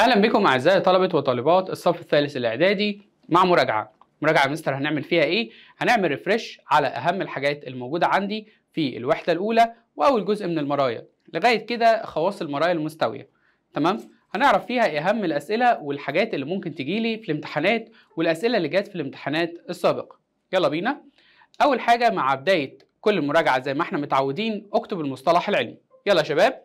اهلا بكم اعزائي طلبه وطالبات الصف الثالث الاعدادي مع مراجعه مراجعه مستر هنعمل فيها ايه هنعمل ريفرش على اهم الحاجات الموجوده عندي في الوحده الاولى واول جزء من المرايا لغايه كده خواص المرايا المستويه تمام هنعرف فيها إيه اهم الاسئله والحاجات اللي ممكن تجي لي في الامتحانات والاسئله اللي جت في الامتحانات السابقه يلا بينا اول حاجه مع بدايه كل مراجعه زي ما احنا متعودين اكتب المصطلح العلمي يلا يا شباب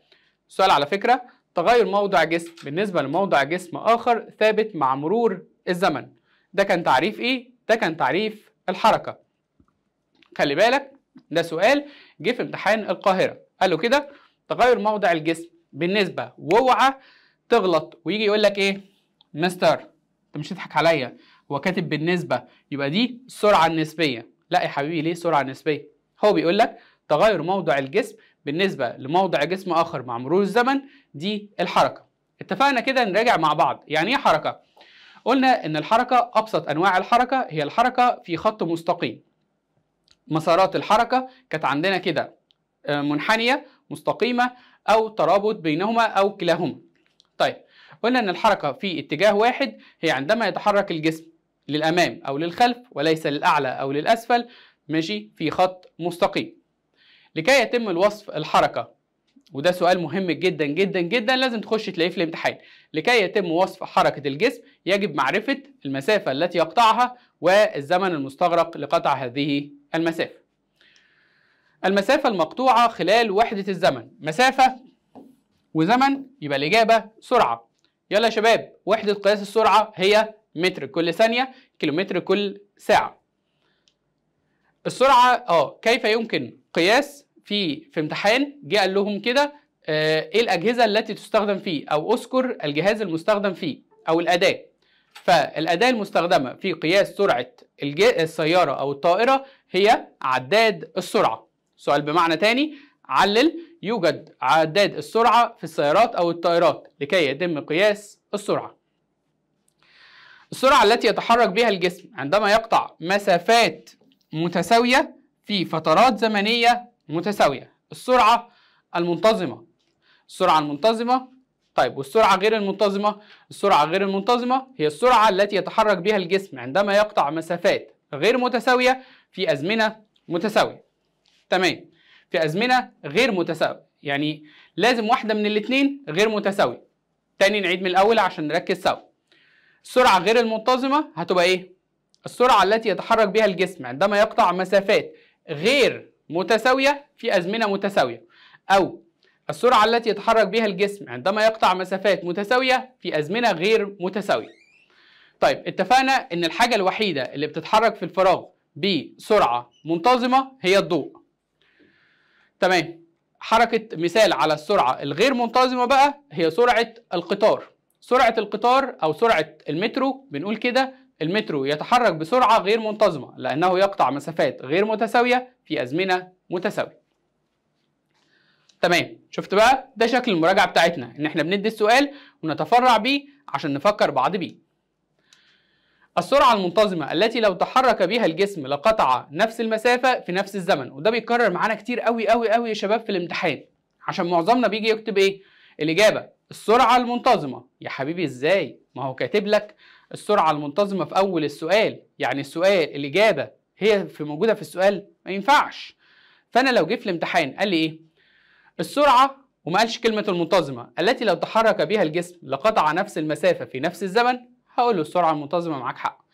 السؤال على فكره تغير موضع جسم بالنسبة لموضع جسم آخر ثابت مع مرور الزمن ده كان تعريف إيه؟ ده كان تعريف الحركة خلي بالك ده سؤال جه في امتحان القاهرة قالوا كده تغير موضع الجسم بالنسبة واوعى تغلط ويجي يقول لك إيه؟ مستر أنت مش تضحك عليا هو كاتب بالنسبة يبقى دي السرعة النسبية لا يا حبيبي ليه سرعة نسبية؟ هو بيقول لك تغير موضع الجسم بالنسبة لموضع جسم آخر مع مرور الزمن دي الحركه اتفقنا كده نراجع مع بعض يعني ايه حركه قلنا ان الحركه ابسط انواع الحركه هي الحركه في خط مستقيم مسارات الحركه كانت عندنا كده آه، منحنيه مستقيمه او ترابط بينهما او كلاهما طيب قلنا ان الحركه في اتجاه واحد هي عندما يتحرك الجسم للامام او للخلف وليس للاعلى او للاسفل ماشي في خط مستقيم لكي يتم الوصف الحركه وده سؤال مهم جدا جدا جدا لازم تخش تلاقيه في الامتحان لكي يتم وصف حركة الجسم يجب معرفة المسافة التي يقطعها والزمن المستغرق لقطع هذه المسافة المسافة المقطوعة خلال وحدة الزمن مسافة وزمن يبقى الإجابة سرعة يلا يا شباب وحدة قياس السرعة هي متر كل ثانية كيلومتر كل ساعة السرعة اه كيف يمكن قياس في في امتحان جه قال لهم كده آه، ايه الاجهزه التي تستخدم فيه او اذكر الجهاز المستخدم فيه او الاداه فالاداه المستخدمه في قياس سرعه السياره او الطائره هي عداد السرعه سؤال بمعنى تاني علل يوجد عداد السرعه في السيارات او الطائرات لكي يتم قياس السرعه السرعه التي يتحرك بها الجسم عندما يقطع مسافات متساويه في فترات زمنيه متساوية السرعة المنتظمة السرعة المنتظمة طيب والسرعة غير المنتظمة السرعة غير المنتظمة هي السرعة التي يتحرك بها الجسم عندما يقطع مسافات غير متساوية في أزمنة متساوية تمام في أزمنة غير متساوية يعني لازم واحدة من الاتنين غير متساوية تاني نعيد من الأول عشان نركز سوا السرعة غير المنتظمة هتبقى إيه؟ السرعة التي يتحرك بها الجسم عندما يقطع مسافات غير متساوية في أزمنة متساوية أو السرعة التي يتحرك بها الجسم عندما يقطع مسافات متساوية في أزمنة غير متساوية طيب اتفقنا ان الحاجة الوحيدة اللي بتتحرك في الفراغ بسرعة منتظمة هي الضوء تمام حركة مثال على السرعة الغير منتظمة بقى هي سرعة القطار سرعة القطار أو سرعة المترو بنقول كده المترو يتحرك بسرعة غير منتظمة لأنه يقطع مسافات غير متساوية في أزمنة متساوية تمام شفت بقى ده شكل المراجعة بتاعتنا إن إحنا بندي السؤال ونتفرع بيه عشان نفكر بعض بيه السرعة المنتظمة التي لو تحرك بها الجسم لقطع نفس المسافة في نفس الزمن وده بيتكرر معانا كتير قوي قوي قوي يا شباب في الامتحان عشان معظمنا بيجي يكتب ايه الإجابة السرعة المنتظمة يا حبيبي ازاي ما هو كاتب لك السرعه المنتظمه في اول السؤال يعني السؤال الاجابه هي في موجوده في السؤال ما ينفعش فانا لو جه في الامتحان قال لي ايه السرعه وما قالش كلمه المنتظمه التي لو تحرك بها الجسم لقطع نفس المسافه في نفس الزمن هقول له السرعه المنتظمه معاك حق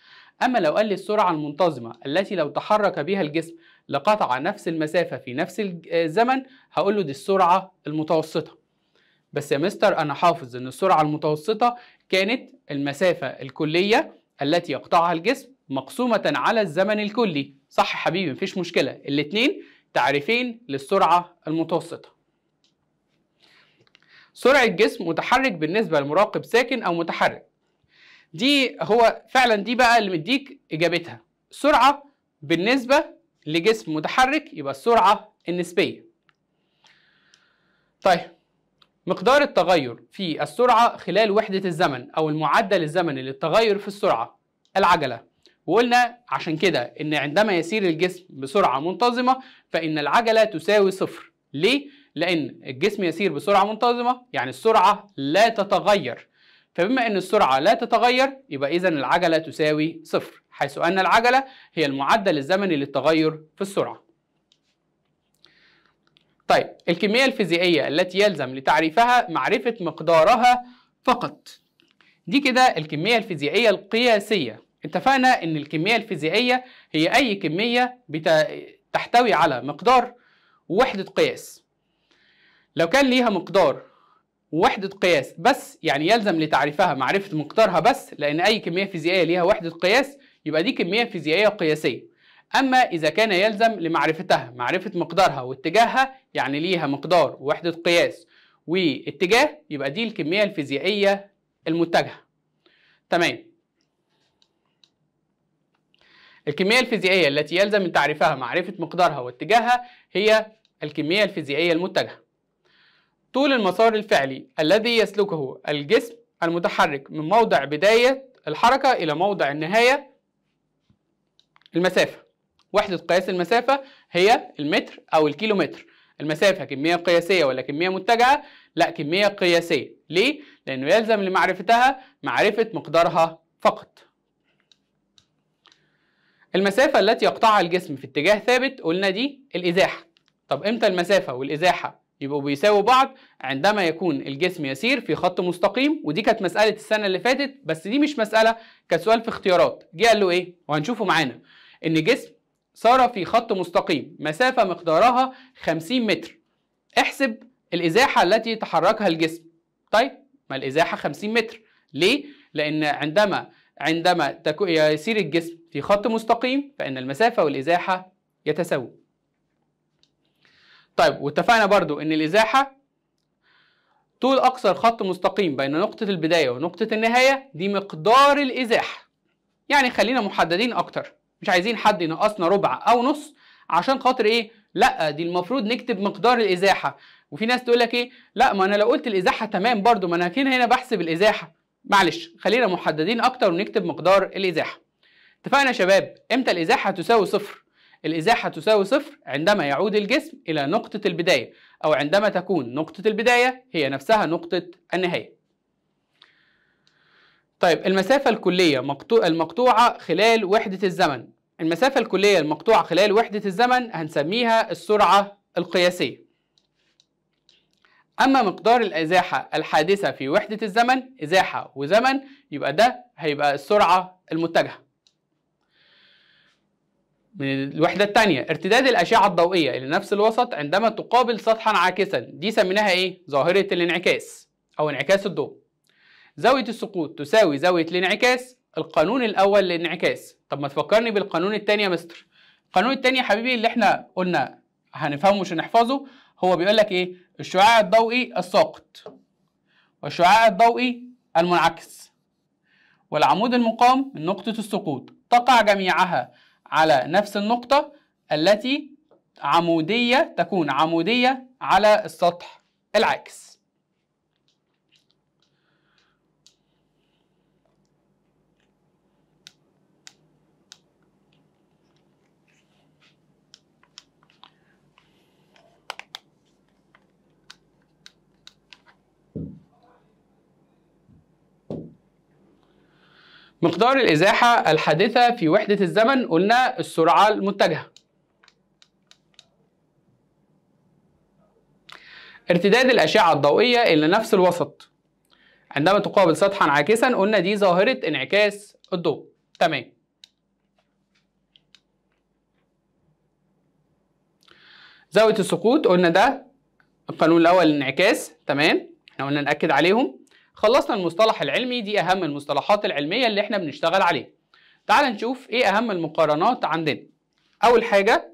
اما لو قال لي السرعه المنتظمه التي لو تحرك بها الجسم لقطع نفس المسافه في نفس الزمن آه، هقول له دي السرعه المتوسطه بس يا مستر أنا حافظ إن السرعة المتوسطة كانت المسافة الكلية التي يقطعها الجسم مقسومة على الزمن الكلي صح حبيبي مفيش مشكلة الاتنين تعريفين للسرعة المتوسطة سرعة جسم متحرك بالنسبة لمراقب ساكن أو متحرك دي هو فعلا دي بقى اللي مديك إجابتها سرعة بالنسبة لجسم متحرك يبقى السرعة النسبية طيب مقدار التغير في السرعة خلال وحدة الزمن أو المعدل الزمني للتغير في السرعة العجلة وقلنا عشان كده إن عندما يسير الجسم بسرعة منتظمة فإن العجلة تساوي صفر ليه؟ لأن الجسم يسير بسرعة منتظمة يعني السرعة لا تتغير فبما أن السرعة لا تتغير يبقى إذا العجلة تساوي صفر حيث أن العجلة هي المعدل الزمني للتغير في السرعة طيب الكمية الفيزيائية التي يلزم لتعريفها معرفة مقدارها فقط دي كده الكمية الفيزيائية القياسية اتفقنا ان الكمية الفيزيائية هي اي كمية بت... تحتوي على مقدار ووحدة قياس لو كان ليها مقدار ووحدة قياس بس يعني يلزم لتعريفها معرفة مقدارها بس لأن أي كمية فيزيائية ليها وحدة قياس يبقى دي كمية فيزيائية قياسية أما إذا كان يلزم لمعرفتها معرفة مقدارها واتجاهها يعني ليها مقدار ووحدة قياس واتجاه يبقى دي الكمية الفيزيائية المتجهة تمام الكمية الفيزيائية التي يلزم من تعريفها معرفة مقدارها واتجاهها هي الكمية الفيزيائية المتجهة طول المسار الفعلي الذي يسلكه الجسم المتحرك من موضع بداية الحركة إلى موضع النهاية المسافة وحدة قياس المسافة هي المتر أو الكيلومتر المسافة كمية قياسية ولا كمية متجهة؟ لا كمية قياسية ليه؟ لأنه يلزم لمعرفتها معرفة مقدارها فقط المسافة التي يقطعها الجسم في اتجاه ثابت قلنا دي الإزاحة طب إمتى المسافة والإزاحة يبقوا بيساووا بعض عندما يكون الجسم يسير في خط مستقيم ودي كانت مسألة السنة اللي فاتت بس دي مش مسألة كسؤال في اختيارات جه قال له إيه وهنشوفه معانا إن جسم سار في خط مستقيم مسافة مقدارها 50 متر احسب الإزاحة التي تحركها الجسم طيب ما الإزاحة 50 متر ليه؟ لأن عندما عندما يسير الجسم في خط مستقيم فإن المسافة والإزاحة يتساووا طيب واتفقنا برضو إن الإزاحة طول أقصر خط مستقيم بين نقطة البداية ونقطة النهاية دي مقدار الإزاحة يعني خلينا محددين أكتر مش عايزين حد ينقصنا ربع او نص عشان خاطر ايه لا دي المفروض نكتب مقدار الازاحه وفي ناس تقول لك ايه لا ما انا لو قلت الازاحه تمام برضو ما انا هنا هنا بحسب الازاحه معلش خلينا محددين اكتر ونكتب مقدار الازاحه اتفقنا يا شباب امتى الازاحه تساوي صفر الازاحه تساوي صفر عندما يعود الجسم الى نقطه البدايه او عندما تكون نقطه البدايه هي نفسها نقطه النهايه طيب المسافة الكلية مقطوع المقطوعة خلال وحدة الزمن المسافة الكلية المقطوعة خلال وحدة الزمن هنسميها السرعة القياسية أما مقدار الإزاحة الحادثة في وحدة الزمن إزاحة وزمن يبقى ده هيبقى السرعة المتجهة من الوحدة الثانية ارتداد الأشعة الضوئية إلى نفس الوسط عندما تقابل سطحا عاكسا دي سميناها إيه؟ ظاهرة الانعكاس أو انعكاس الضوء زاوية السقوط تساوي زاوية الانعكاس القانون الأول للانعكاس طب ما تفكرني بالقانون الثاني يا مستر القانون الثاني يا حبيبي اللي احنا قلنا هنفهمه مش هنحفظه هو بيقول لك ايه الشعاع الضوئي الساقط والشعاع الضوئي المنعكس والعمود المقام من نقطة السقوط تقع جميعها على نفس النقطة التي عمودية تكون عمودية على السطح العاكس مقدار الإزاحة الحادثة في وحدة الزمن قلنا السرعة المتجهة ارتداد الأشعة الضوئية إلى نفس الوسط عندما تقابل سطحا عاكسا قلنا دي ظاهرة انعكاس الضوء تمام زاوية السقوط قلنا ده القانون الأول للانعكاس تمام احنا قلنا نأكد عليهم خلصنا المصطلح العلمي دي اهم المصطلحات العلميه اللي احنا بنشتغل عليها تعال نشوف ايه اهم المقارنات عندنا اول حاجه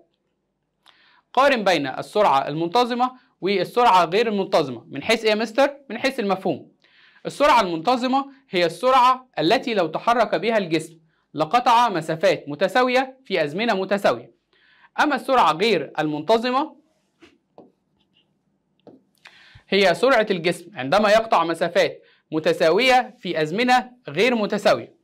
قارن بين السرعه المنتظمه والسرعه غير المنتظمه من حيث ايه يا مستر من حيث المفهوم السرعه المنتظمه هي السرعه التي لو تحرك بها الجسم لقطع مسافات متساويه في ازمنه متساويه اما السرعه غير المنتظمه هي سرعة الجسم عندما يقطع مسافات متساوية في أزمنة غير متساوية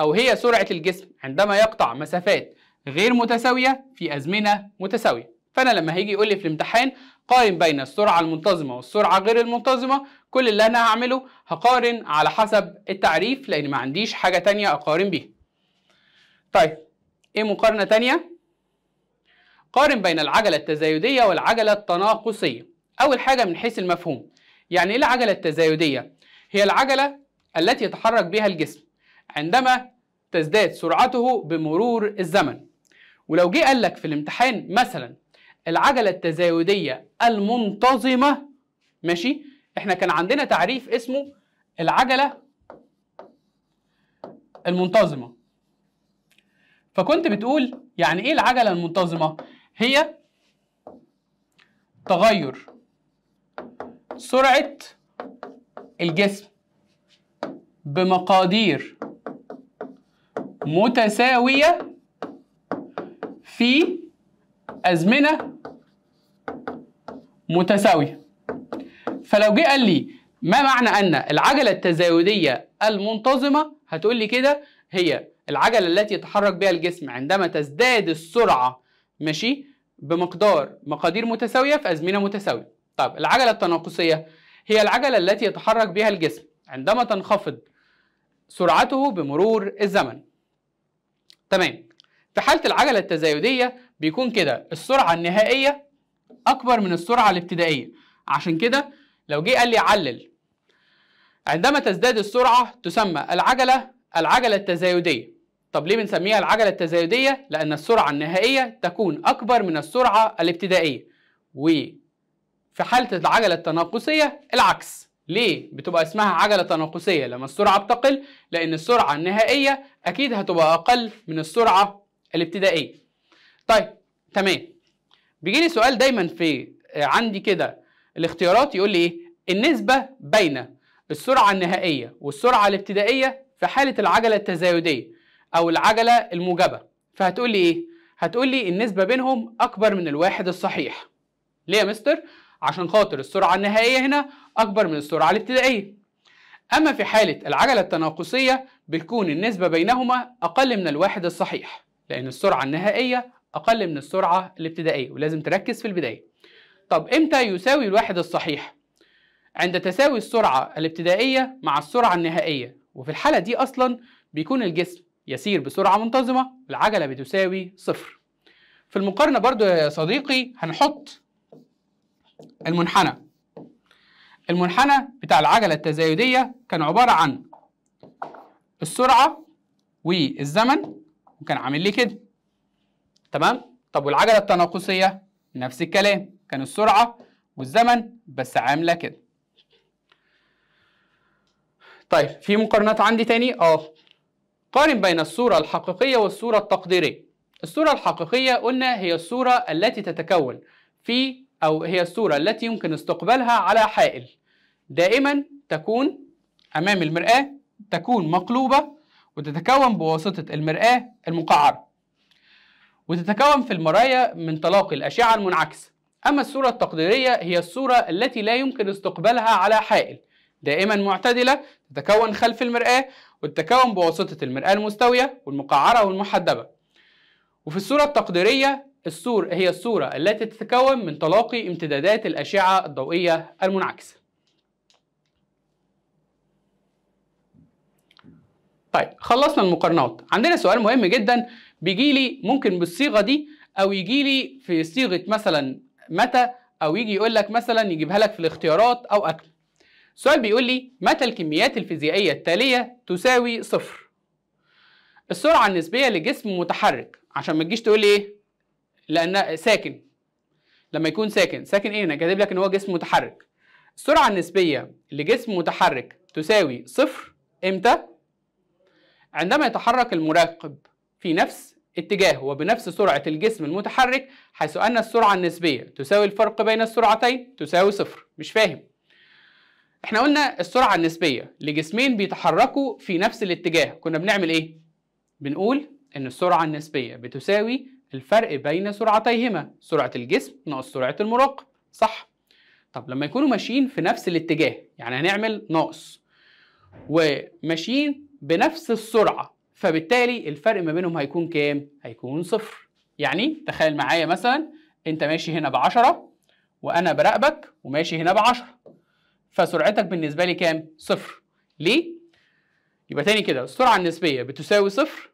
أو هي سرعة الجسم عندما يقطع مسافات غير متساوية في أزمنة متساوية فأنا لما هيجي يقول لي في الامتحان قارن بين السرعة المنتظمة والسرعة غير المنتظمة كل اللي أنا هعمله هقارن على حسب التعريف لأن ما عنديش حاجة تانية أقارن بيها طيب إيه مقارنة تانية؟ قارن بين العجلة التزايدية والعجلة التناقصية أول حاجة من حيث المفهوم يعني إيه العجلة التزايدية؟ هي العجلة التي يتحرك بها الجسم عندما تزداد سرعته بمرور الزمن ولو جه قال لك في الامتحان مثلا العجلة التزايدية المنتظمة ماشي احنا كان عندنا تعريف اسمه العجلة المنتظمة فكنت بتقول يعني ايه العجلة المنتظمة هي تغير سرعة الجسم بمقادير متساوية في أزمنة متساوية فلو جه قال لي ما معنى أن العجلة التزايدية المنتظمة هتقول لي كده هي العجلة التي يتحرك بها الجسم عندما تزداد السرعة ماشي بمقدار مقادير متساوية في أزمنة متساوية طب العجلة التناقصية هي العجلة التي يتحرك بها الجسم عندما تنخفض سرعته بمرور الزمن تمام في حالة العجلة التزايدية بيكون كده السرعة النهائية أكبر من السرعة الابتدائية عشان كده لو جه قال لي علل عندما تزداد السرعة تسمى العجلة العجلة التزايدية طب ليه بنسميها العجلة التزايدية؟ لأن السرعة النهائية تكون أكبر من السرعة الابتدائية و في حالة العجلة التناقصية العكس ليه بتبقى اسمها عجلة تناقصية لما السرعة بتقل لأن السرعة النهائية أكيد هتبقى أقل من السرعة الابتدائية طيب تمام بيجيلي سؤال دايما في آه، عندي كده الاختيارات يقول لي ايه النسبة بين السرعة النهائية والسرعة الابتدائية في حالة العجلة التزايدية أو العجلة الموجبة فهتقول لي إيه؟ هتقول لي النسبة بينهم أكبر من الواحد الصحيح ليه يا مستر؟ عشان خاطر السرعة النهائية هنا أكبر من السرعة الابتدائية أما في حالة العجلة التناقصية بتكون النسبة بينهما أقل من الواحد الصحيح لأن السرعة النهائية أقل من السرعة الابتدائية ولازم تركز في البداية طب إمتى يساوي الواحد الصحيح؟ عند تساوي السرعة الابتدائية مع السرعة النهائية وفي الحالة دي أصلا بيكون الجسم يسير بسرعة منتظمة العجلة بتساوي صفر في المقارنة برضو يا صديقي هنحط المنحنى المنحنى بتاع العجلة التزايدية كان عبارة عن السرعة والزمن وكان عامل لي كده تمام طب والعجلة التناقصية نفس الكلام كان السرعة والزمن بس عاملة كده طيب في مقارنات عندي تاني اه قارن بين الصورة الحقيقية والصورة التقديرية الصورة الحقيقية قلنا هي الصورة التي تتكون في أو هي الصورة التي يمكن استقبالها على حائل دائما تكون أمام المرآة تكون مقلوبة وتتكون بواسطة المرآة المقعرة وتتكون في المرايا من تلاقي الأشعة المنعكسة أما الصورة التقديرية هي الصورة التي لا يمكن استقبالها على حائل دائما معتدلة تتكون خلف المرآة وتتكون بواسطة المرآة المستوية والمقعرة والمحدبة وفي الصورة التقديرية السور هي الصورة التي تتكون من تلاقي امتدادات الأشعة الضوئية المنعكسة طيب خلصنا المقارنات عندنا سؤال مهم جدا بيجي لي ممكن بالصيغه دي او يجي لي في صيغه مثلا متى او يجي يقول لك مثلا يجيبها لك في الاختيارات او أكل سؤال بيقول لي متى الكميات الفيزيائيه التاليه تساوي صفر السرعه النسبيه لجسم متحرك عشان ما تجيش تقول لي ايه لان ساكن لما يكون ساكن ساكن ايه انا كاتب لك ان هو جسم متحرك السرعه النسبيه لجسم متحرك تساوي صفر امتى عندما يتحرك المراقب في نفس اتجاهه وبنفس سرعة الجسم المتحرك حيث أن السرعة النسبية تساوي الفرق بين السرعتين تساوي صفر مش فاهم احنا قلنا السرعة النسبية لجسمين بيتحركوا في نفس الاتجاه كنا بنعمل ايه؟ بنقول ان السرعة النسبية بتساوي الفرق بين سرعتيهما سرعة الجسم ناقص سرعة المراقب صح طب لما يكونوا ماشيين في نفس الاتجاه يعني هنعمل ناقص وماشيين بنفس السرعة فبالتالي الفرق ما بينهم هيكون كام؟ هيكون صفر يعني تخيل معايا مثلا انت ماشي هنا بعشرة وانا براقبك وماشي هنا بعشرة فسرعتك بالنسبة لي كام؟ صفر ليه؟ يبقى تاني كده السرعة النسبية بتساوي صفر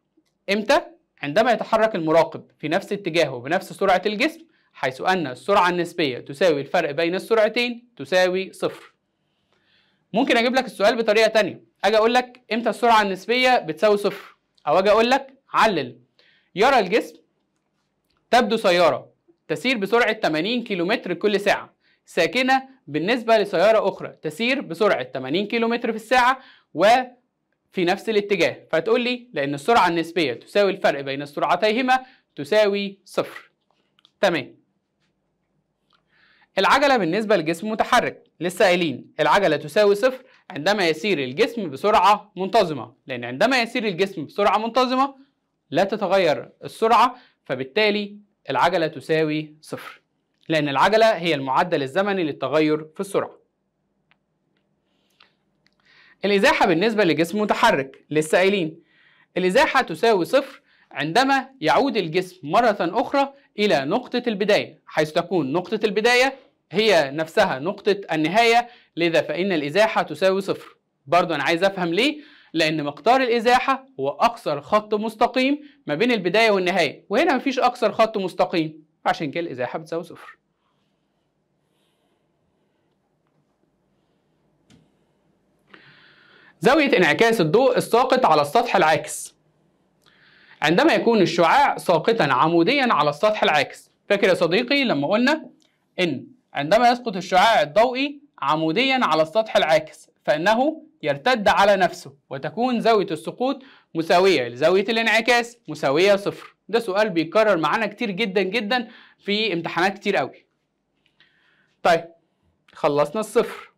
امتى؟ عندما يتحرك المراقب في نفس اتجاهه بنفس سرعة الجسم حيث أن السرعة النسبية تساوي الفرق بين السرعتين تساوي صفر ممكن أجيب لك السؤال بطريقة تانية أجي أقول لك إمتى السرعة النسبية بتساوي صفر أو أجي أقول لك علل يرى الجسم تبدو سيارة تسير بسرعة 80 كيلومتر كل ساعة ساكنة بالنسبة لسيارة أخرى تسير بسرعة 80 كيلومتر في الساعة و في نفس الاتجاه فتقول لي لأن السرعة النسبية تساوي الفرق بين السرعتيهما تساوي صفر تمام العجلة بالنسبة لجسم متحرك لسه قايلين العجلة تساوي صفر عندما يسير الجسم بسرعة منتظمة لأن عندما يسير الجسم بسرعة منتظمة لا تتغير السرعة فبالتالي العجلة تساوي صفر لأن العجلة هي المعدل الزمني للتغير في السرعة الازاحه بالنسبه لجسم متحرك لسه قايلين الازاحه تساوي صفر عندما يعود الجسم مره اخرى الى نقطه البدايه حيث تكون نقطه البدايه هي نفسها نقطه النهايه لذا فان الازاحه تساوي صفر برضو انا عايز افهم ليه لان مقدار الازاحه هو اقصر خط مستقيم ما بين البدايه والنهايه وهنا مفيش اقصر خط مستقيم عشان كده الازاحه بتساوي صفر زاوية انعكاس الضوء الساقط على السطح العاكس عندما يكون الشعاع ساقطا عموديا على السطح العاكس فاكر يا صديقي لما قلنا ان عندما يسقط الشعاع الضوئي عموديا على السطح العاكس فانه يرتد على نفسه وتكون زاوية السقوط مساوية لزاوية الانعكاس مساوية صفر ده سؤال بيتكرر معانا كتير جدا جدا في امتحانات كتير قوي طيب خلصنا الصفر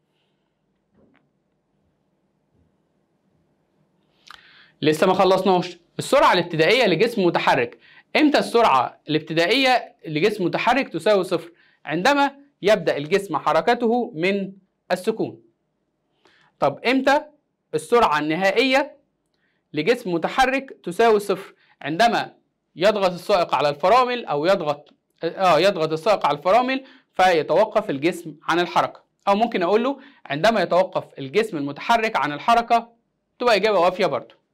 لسه ما خلصناش السرعه الابتدائيه لجسم متحرك امتى السرعه الابتدائيه لجسم متحرك تساوي صفر عندما يبدا الجسم حركته من السكون طب امتى السرعه النهائيه لجسم متحرك تساوي صفر عندما يضغط السائق على الفرامل او يضغط اه يضغط السائق على الفرامل فيتوقف الجسم عن الحركه او ممكن اقول له عندما يتوقف الجسم المتحرك عن الحركه تبقى اجابه وافيه برضه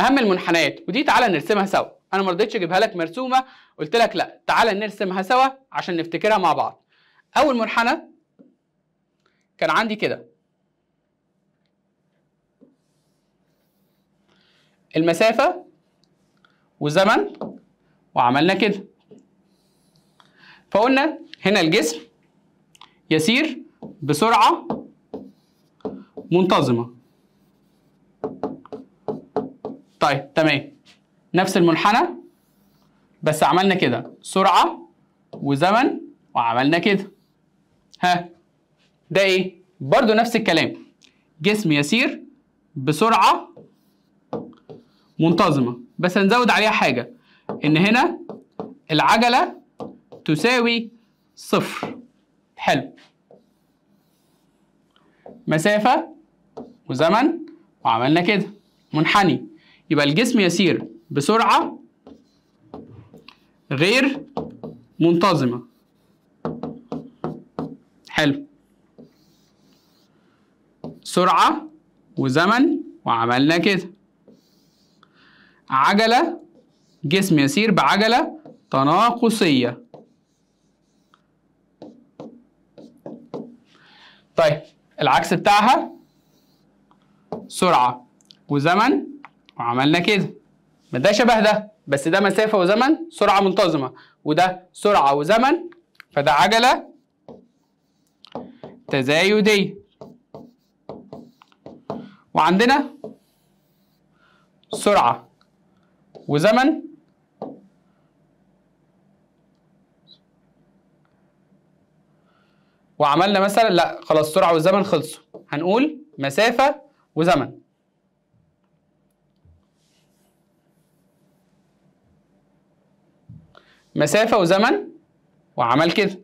اهم المنحنيات ودي تعالى نرسمها سوا انا ما رضيتش اجيبها لك مرسومه قلت لك لا تعالى نرسمها سوا عشان نفتكرها مع بعض اول منحنى كان عندي كده المسافه والزمن وعملنا كده فقلنا هنا الجسم يسير بسرعه منتظمه طيب تمام نفس المنحنى بس عملنا كده سرعة وزمن وعملنا كده ها ده ايه برضو نفس الكلام جسم يسير بسرعة منتظمة بس هنزود عليها حاجة ان هنا العجلة تساوي صفر حلو مسافة وزمن وعملنا كده منحني يبقى الجسم يسير بسرعة غير منتظمة حلو سرعة وزمن وعملنا كده عجلة جسم يسير بعجلة تناقصية طيب العكس بتاعها سرعة وزمن وعملنا كده ما ده شبه ده بس ده مسافة وزمن سرعة منتظمة وده سرعة وزمن فده عجلة تزايدية وعندنا سرعة وزمن وعملنا مثلا لا خلاص سرعة والزمن خلصوا هنقول مسافة وزمن مسافة وزمن وعمل كده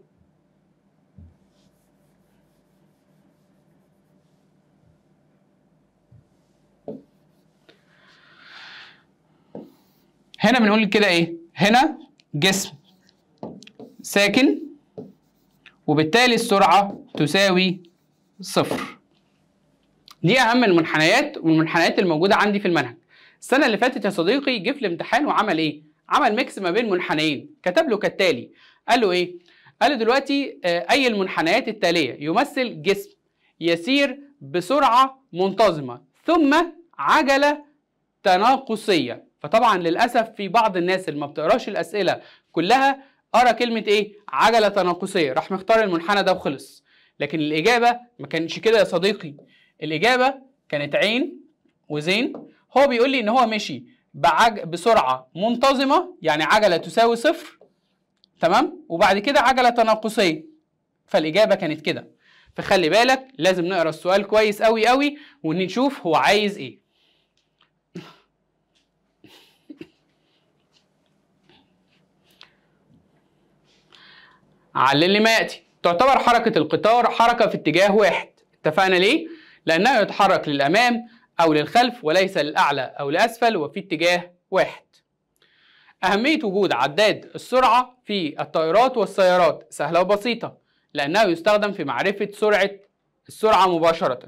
هنا بنقول كده ايه هنا جسم ساكن وبالتالي السرعة تساوي صفر دي أهم المنحنيات والمنحنيات الموجودة عندي في المنهج السنة اللي فاتت يا صديقي جه في الامتحان وعمل ايه عمل ميكس ما بين منحنيين كتب له كالتالي قال له ايه قال له دلوقتي آه، اي المنحنيات التاليه يمثل جسم يسير بسرعه منتظمه ثم عجله تناقصيه فطبعا للاسف في بعض الناس اللي ما بتقراش الاسئله كلها قرا كلمه ايه عجله تناقصيه راح مختار المنحنى ده وخلص لكن الاجابه ما كانش كده يا صديقي الاجابه كانت عين وزين هو بيقول لي ان هو مشي بعج... بسرعة منتظمة يعني عجلة تساوي صفر تمام وبعد كده عجلة تناقصية فالإجابة كانت كده فخلي بالك لازم نقرا السؤال كويس قوي قوي ونشوف هو عايز ايه علل ما ياتي تعتبر حركة القطار حركة في اتجاه واحد اتفقنا ليه؟ لأنه يتحرك للأمام أو للخلف وليس للأعلى أو لأسفل وفي اتجاه واحد أهمية وجود عداد السرعة في الطائرات والسيارات سهلة وبسيطة لأنه يستخدم في معرفة سرعة السرعة مباشرة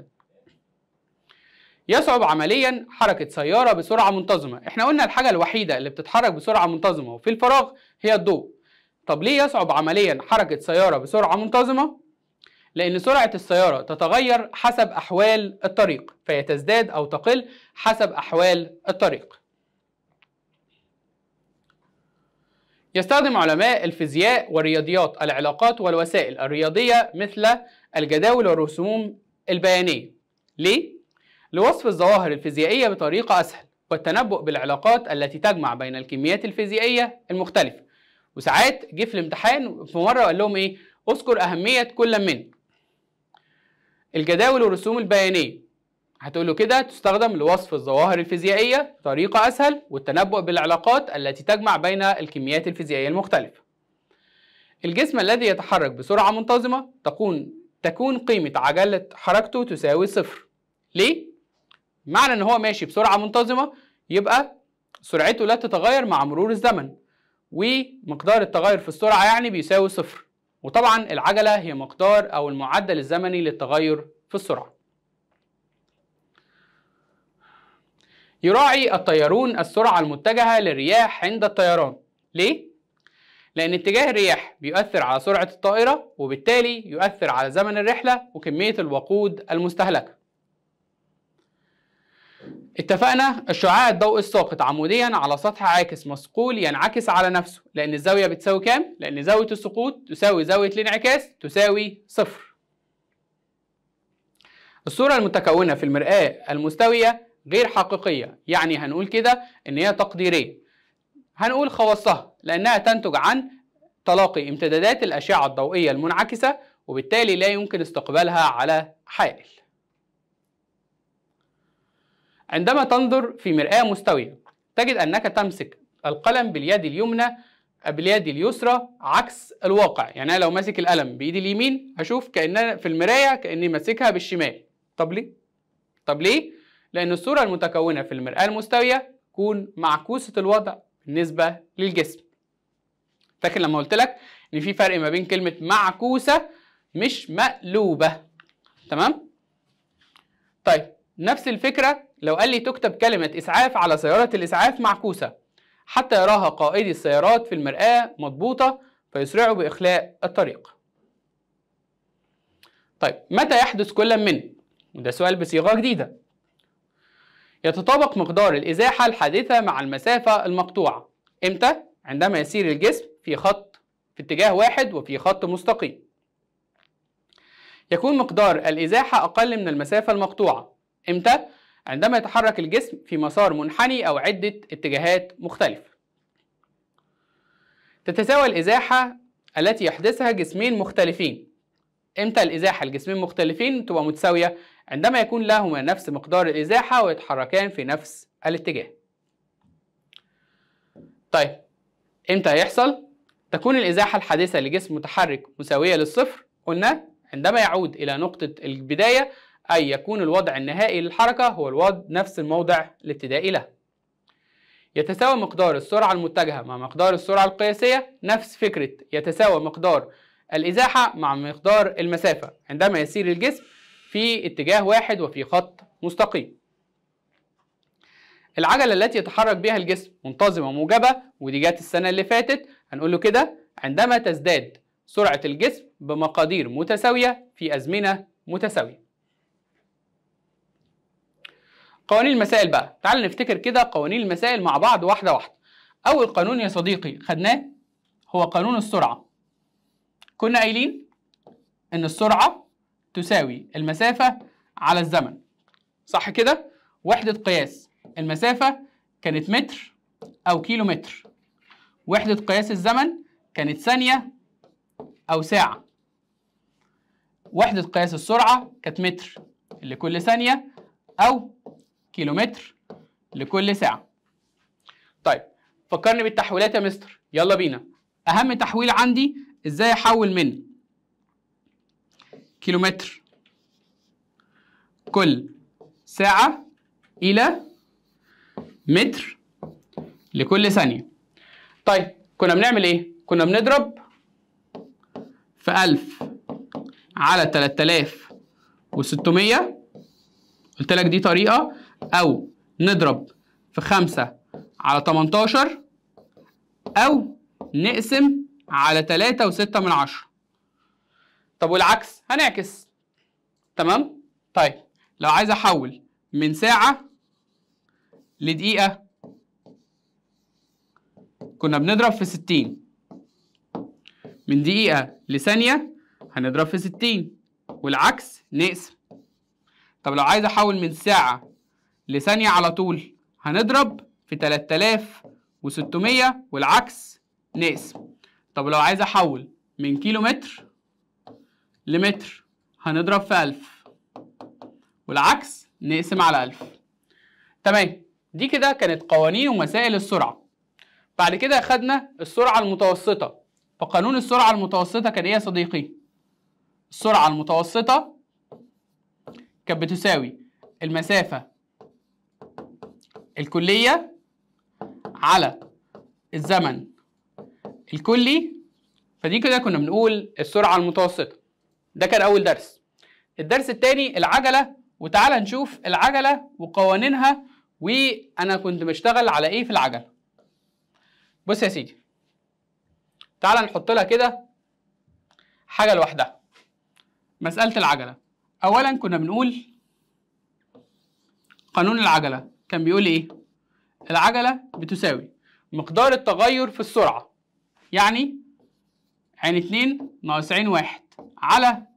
يصعب عمليا حركة سيارة بسرعة منتظمة احنا قلنا الحاجة الوحيدة اللي بتتحرك بسرعة منتظمة وفي الفراغ هي الضوء طب ليه يصعب عمليا حركة سيارة بسرعة منتظمة؟ لأن سرعة السيارة تتغير حسب أحوال الطريق فهي تزداد أو تقل حسب أحوال الطريق يستخدم علماء الفيزياء والرياضيات العلاقات والوسائل الرياضية مثل الجداول والرسوم البيانية ليه؟ لوصف الظواهر الفيزيائية بطريقة أسهل والتنبؤ بالعلاقات التي تجمع بين الكميات الفيزيائية المختلفة وساعات جه في الامتحان في مرة قال لهم إيه؟ اذكر أهمية كل من الجداول والرسوم البيانية هتقول له كده تستخدم لوصف الظواهر الفيزيائية بطريقة أسهل والتنبؤ بالعلاقات التي تجمع بين الكميات الفيزيائية المختلفة الجسم الذي يتحرك بسرعة منتظمة تكون تكون قيمة عجلة حركته تساوي صفر ليه؟ معنى ان هو ماشي بسرعة منتظمة يبقى سرعته لا تتغير مع مرور الزمن ومقدار التغير في السرعة يعني بيساوي صفر وطبعا العجلة هي مقدار أو المعدل الزمني للتغير في السرعة يراعي الطيارون السرعة المتجهة للرياح عند الطيران ليه؟ لأن اتجاه الرياح بيؤثر على سرعة الطائرة وبالتالي يؤثر على زمن الرحلة وكمية الوقود المستهلكة اتفقنا الشعاع الضوئي الساقط عموديا على سطح عاكس مصقول ينعكس على نفسه لأن الزاوية بتساوي كام؟ لأن زاوية السقوط تساوي زاوية الانعكاس تساوي صفر. الصورة المتكونة في المرآة المستوية غير حقيقية يعني هنقول كده إن هي تقديرية. هنقول خواصها لأنها تنتج عن تلاقي امتدادات الأشعة الضوئية المنعكسة وبالتالي لا يمكن استقبالها على حائل. عندما تنظر في مرآة مستوية تجد أنك تمسك القلم باليد اليمنى باليد اليسرى عكس الواقع يعني أنا لو ماسك القلم بإيدي اليمين هشوف كأن في المراية كأني ماسكها بالشمال طب ليه؟ طب ليه؟ لأن الصورة المتكونة في المرآة المستوية تكون معكوسة الوضع بالنسبة للجسم فاكر لما قلت لك ان في فرق ما بين كلمه معكوسه مش مقلوبه تمام طيب نفس الفكره لو قال لي تكتب كلمة إسعاف على سيارة الإسعاف معكوسة حتى يراها قائدي السيارات في المرآة مضبوطة فيسرعوا بإخلاء الطريق طيب متى يحدث كل من؟ وده سؤال بصيغة جديدة يتطابق مقدار الإزاحة الحادثة مع المسافة المقطوعة إمتى؟ عندما يسير الجسم في خط في اتجاه واحد وفي خط مستقيم يكون مقدار الإزاحة أقل من المسافة المقطوعة إمتى؟ عندما يتحرك الجسم في مسار منحني أو عدة اتجاهات مختلفة تتساوى الإزاحة التي يحدثها جسمين مختلفين امتى الإزاحة لجسمين مختلفين تبقى متساوية عندما يكون لهما نفس مقدار الإزاحة ويتحركان في نفس الاتجاه طيب امتى هيحصل تكون الإزاحة الحادثة لجسم متحرك مساوية للصفر قلنا عندما يعود إلى نقطة البداية أي يكون الوضع النهائي للحركة هو الوضع نفس الموضع الابتدائي لها يتساوى مقدار السرعة المتجهة مع مقدار السرعة القياسية نفس فكرة يتساوى مقدار الإزاحة مع مقدار المسافة عندما يسير الجسم في اتجاه واحد وفي خط مستقيم العجلة التي يتحرك بها الجسم منتظمة موجبة ودي جت السنة اللي فاتت هنقول له كده عندما تزداد سرعة الجسم بمقادير متساوية في أزمنة متساوية قوانين المسائل بقى تعال نفتكر كده قوانين المسائل مع بعض واحده واحده اول قانون يا صديقي خدناه هو قانون السرعه كنا قايلين ان السرعه تساوي المسافه على الزمن صح كده وحده قياس المسافه كانت متر او كيلو متر وحده قياس الزمن كانت ثانيه او ساعه وحده قياس السرعه كانت متر لكل ثانيه او كيلومتر لكل ساعة طيب فكرني بالتحويلات يا مستر يلا بينا أهم تحويل عندي إزاي أحول من كيلومتر كل ساعة إلى متر لكل ثانية طيب كنا بنعمل إيه؟ كنا بنضرب في 1000 على 3600 قلت لك دي طريقة أو نضرب في خمسة على 18 أو نقسم على تلاتة وستة من عشرة طب والعكس هنعكس تمام طيب لو عايز أحول من ساعة لدقيقة كنا بنضرب في ستين من دقيقة لثانية هنضرب في ستين والعكس نقسم طب لو عايز أحول من ساعة لثانية على طول هنضرب في 3600 والعكس نقسم طب لو عايز أحول من كيلو متر لمتر هنضرب في ألف والعكس نقسم على ألف تمام دي كده كانت قوانين ومسائل السرعة بعد كده خدنا السرعة المتوسطة فقانون السرعة المتوسطة كان إيه يا صديقي؟ السرعة المتوسطة كانت بتساوي المسافة الكلية على الزمن الكلي فدي كده كنا بنقول السرعة المتوسطة ده كان أول درس الدرس التاني العجلة وتعالى نشوف العجلة وقوانينها وأنا كنت بشتغل على إيه في العجلة بص يا سيدي تعالى نحط لها كده حاجة لوحدها مسألة العجلة أولا كنا بنقول قانون العجلة كان بيقول ايه العجله بتساوي مقدار التغير في السرعه يعني عين 2 ناقص عين 1 على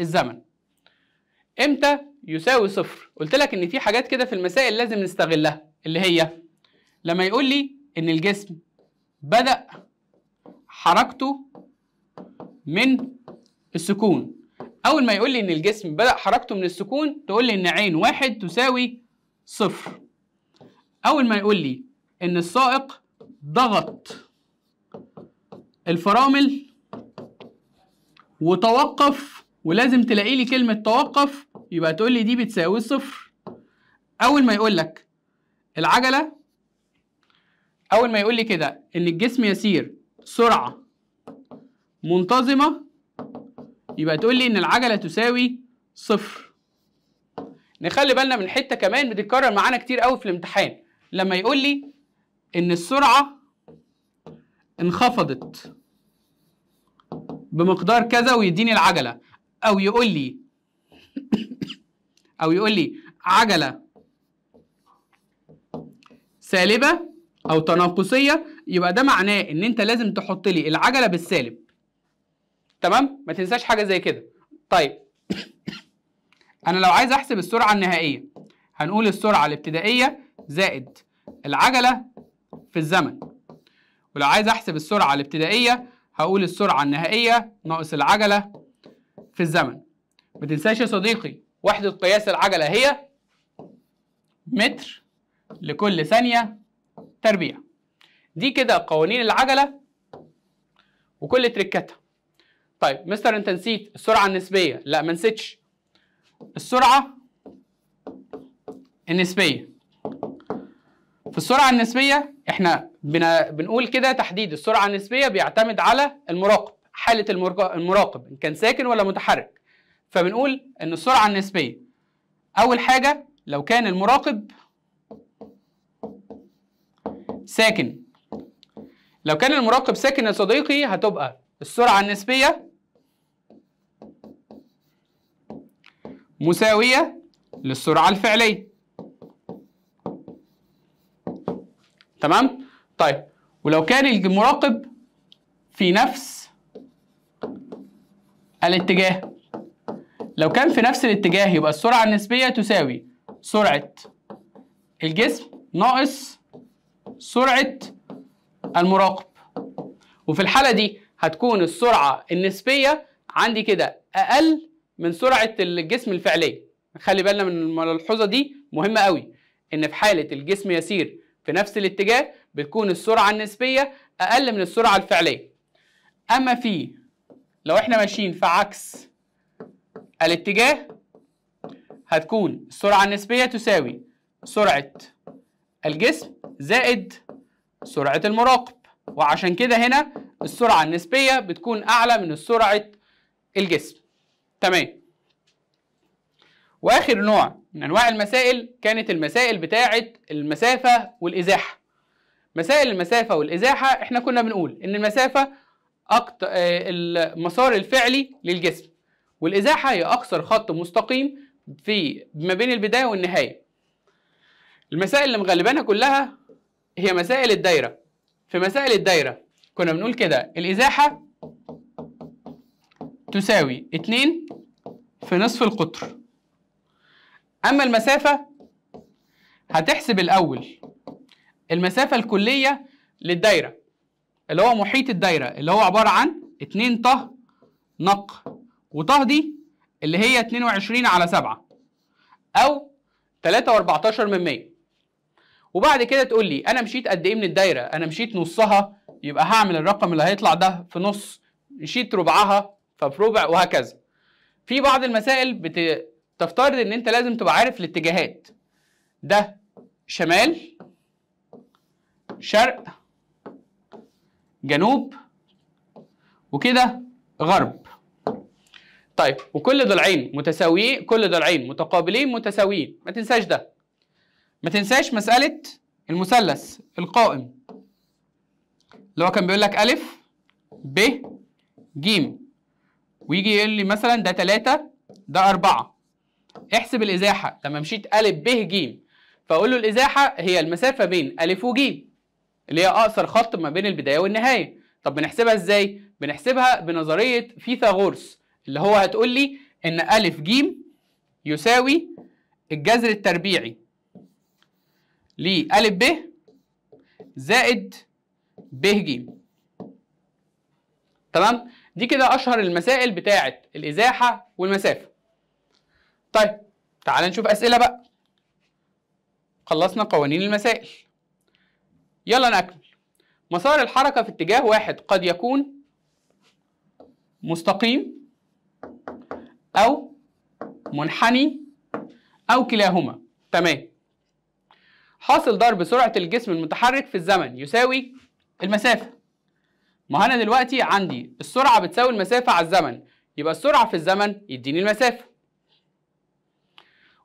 الزمن امتى يساوي صفر قلت لك ان في حاجات كده في المسائل لازم نستغلها اللي هي لما يقول لي ان الجسم بدا حركته من السكون اول ما يقول لي ان الجسم بدا حركته من السكون تقول لي ان عين واحد تساوي صفر اول ما يقول لي ان السائق ضغط الفرامل وتوقف ولازم تلاقي لي كلمه توقف يبقى تقول لي دي بتساوي صفر اول ما يقول لك العجله اول ما يقول لي كده ان الجسم يسير سرعه منتظمه يبقى تقول لي ان العجله تساوي صفر نخلي بالنا من حته كمان بتتكرر معانا كتير قوي في الامتحان لما يقول لي ان السرعه انخفضت بمقدار كذا ويديني العجله او يقول لي او يقول لي عجله سالبه او تناقصيه يبقى ده معناه ان انت لازم تحط لي العجله بالسالب تمام ما تنساش حاجه زي كده طيب انا لو عايز احسب السرعه النهائيه هنقول السرعه الابتدائيه زائد العجلة في الزمن ولو عايز أحسب السرعة الابتدائية هقول السرعة النهائية ناقص العجلة في الزمن ما تنساش يا صديقي وحدة قياس العجلة هي متر لكل ثانية تربيع دي كده قوانين العجلة وكل تركاتها طيب مستر انت نسيت السرعة النسبية لا ما نسيتش السرعة النسبية وفي السرعه النسبيه احنا بنقول كده تحديد السرعه النسبيه بيعتمد على المراقب حاله المراقب ان كان ساكن ولا متحرك فبنقول ان السرعه النسبيه اول حاجه لو كان المراقب ساكن لو كان المراقب ساكن يا صديقي هتبقى السرعه النسبيه مساويه للسرعه الفعليه تمام طيب ولو كان المراقب في نفس الاتجاه لو كان في نفس الاتجاه يبقى السرعة النسبية تساوي سرعة الجسم ناقص سرعة المراقب وفي الحالة دي هتكون السرعة النسبية عندي كده أقل من سرعة الجسم الفعلية خلي بالنا من الملحوظة دي مهمة قوي إن في حالة الجسم يسير في نفس الاتجاه بتكون السرعة النسبية أقل من السرعة الفعلية أما في لو احنا ماشيين في عكس الاتجاه هتكون السرعة النسبية تساوي سرعة الجسم زائد سرعة المراقب وعشان كده هنا السرعة النسبية بتكون أعلى من سرعة الجسم تمام واخر نوع من انواع المسائل كانت المسائل بتاعه المسافه والازاحه مسائل المسافه والازاحه احنا كنا بنقول ان المسافه أكت... آه، المسار الفعلي للجسم والازاحه هي اقصر خط مستقيم في ما بين البدايه والنهايه المسائل اللي مغلبانا كلها هي مسائل الدايره في مسائل الدايره كنا بنقول كده الازاحه تساوي 2 في نصف القطر اما المسافه هتحسب الاول المسافه الكليه للدايره اللي هو محيط الدايره اللي هو عباره عن 2 ط نق وطه دي اللي هي 22 على 7 او 3 و14 من 100 وبعد كده تقول لي انا مشيت قد ايه من الدايره انا مشيت نصها يبقى هعمل الرقم اللي هيطلع ده في نص مشيت ربعها فبربع وهكذا في بعض المسائل بت... تفترض ان انت لازم تبقى عارف الاتجاهات ده شمال شرق جنوب وكده غرب طيب وكل ضلعين متساويين كل ضلعين متقابلين متساويين ما تنساش ده ما تنساش مسألة المثلث القائم اللي هو كان بيقول لك ألف ب ج ويجي يقول لي مثلا ده ثلاثة ده أربعة احسب الازاحه لما مشيت ا ب ج فاقول له الازاحه هي المسافه بين ا و ج اللي هي اقصر خط ما بين البدايه والنهايه طب بنحسبها ازاي بنحسبها بنظريه فيثاغورس اللي هو هتقول لي ان ا ج يساوي الجذر التربيعي ل ا ب زائد ب ج تمام دي كده اشهر المسائل بتاعه الازاحه والمسافه طيب تعال نشوف أسئلة بقى خلصنا قوانين المسائل يلا نكمل مسار الحركة في اتجاه واحد قد يكون مستقيم أو منحني أو كلاهما تمام حاصل ضرب سرعة الجسم المتحرك في الزمن يساوي المسافة ما أنا دلوقتي عندي السرعة بتساوي المسافة على الزمن يبقى السرعة في الزمن يديني المسافة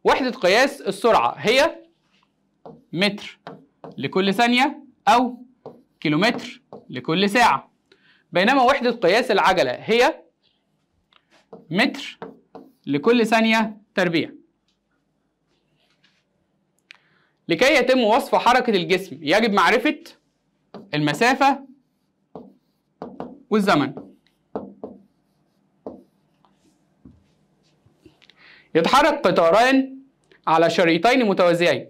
وحدة قياس السرعة هي متر لكل ثانية أو كيلومتر لكل ساعة بينما وحدة قياس العجلة هي متر لكل ثانية تربيع لكي يتم وصف حركة الجسم يجب معرفة المسافة والزمن يتحرك قطاران على شريطين متوازيين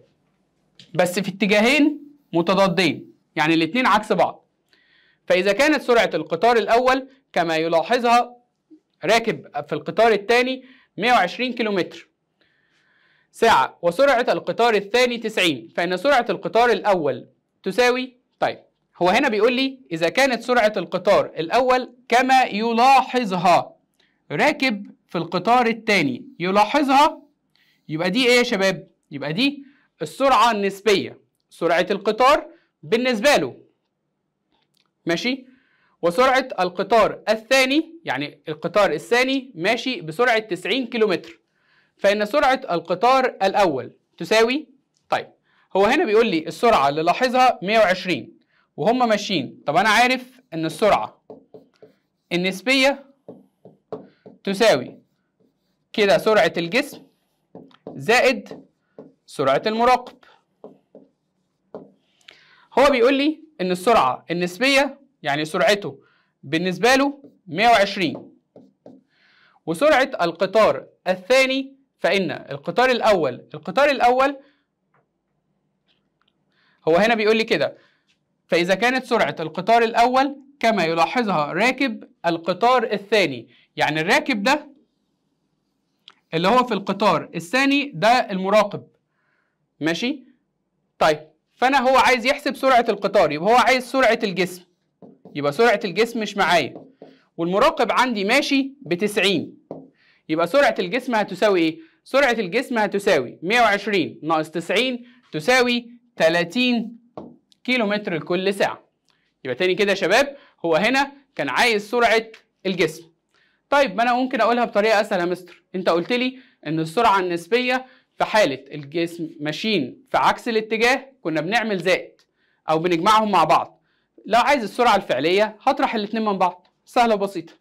بس في اتجاهين متضادين يعني الاثنين عكس بعض فإذا كانت سرعة القطار الأول كما يلاحظها راكب في القطار الثاني 120 كيلومتر ساعة وسرعة القطار الثاني 90 فإن سرعة القطار الأول تساوي طيب هو هنا بيقول لي إذا كانت سرعة القطار الأول كما يلاحظها راكب في القطار الثاني يلاحظها يبقى دي ايه يا شباب يبقى دي السرعه النسبيه سرعه القطار بالنسبه له ماشي وسرعه القطار الثاني يعني القطار الثاني ماشي بسرعه 90 كيلومتر فان سرعه القطار الاول تساوي طيب هو هنا بيقول لي السرعه اللي لاحظها 120 وهم ماشيين طب انا عارف ان السرعه النسبيه تساوي كده سرعه الجسم زائد سرعة المراقب هو بيقول لي إن السرعة النسبية يعني سرعته بالنسبة له 120 وسرعة القطار الثاني فإن القطار الأول القطار الأول هو هنا بيقول لي كده فإذا كانت سرعة القطار الأول كما يلاحظها راكب القطار الثاني يعني الراكب ده اللي هو في القطار الثاني ده المراقب ماشي طيب فانا هو عايز يحسب سرعه القطار يبقى هو عايز سرعه الجسم يبقى سرعه الجسم مش معايا والمراقب عندي ماشي ب 90 يبقى سرعه الجسم هتساوي ايه سرعه الجسم هتساوي 120 ناقص 90 تساوي 30 كيلومتر لكل ساعه يبقى تاني كده يا شباب هو هنا كان عايز سرعه الجسم طيب ما انا ممكن اقولها بطريقه اسهل يا مستر انت قلت لي ان السرعه النسبيه في حاله الجسم ماشيين في عكس الاتجاه كنا بنعمل زائد او بنجمعهم مع بعض لو عايز السرعه الفعليه هطرح الاثنين من بعض سهله وبسيطه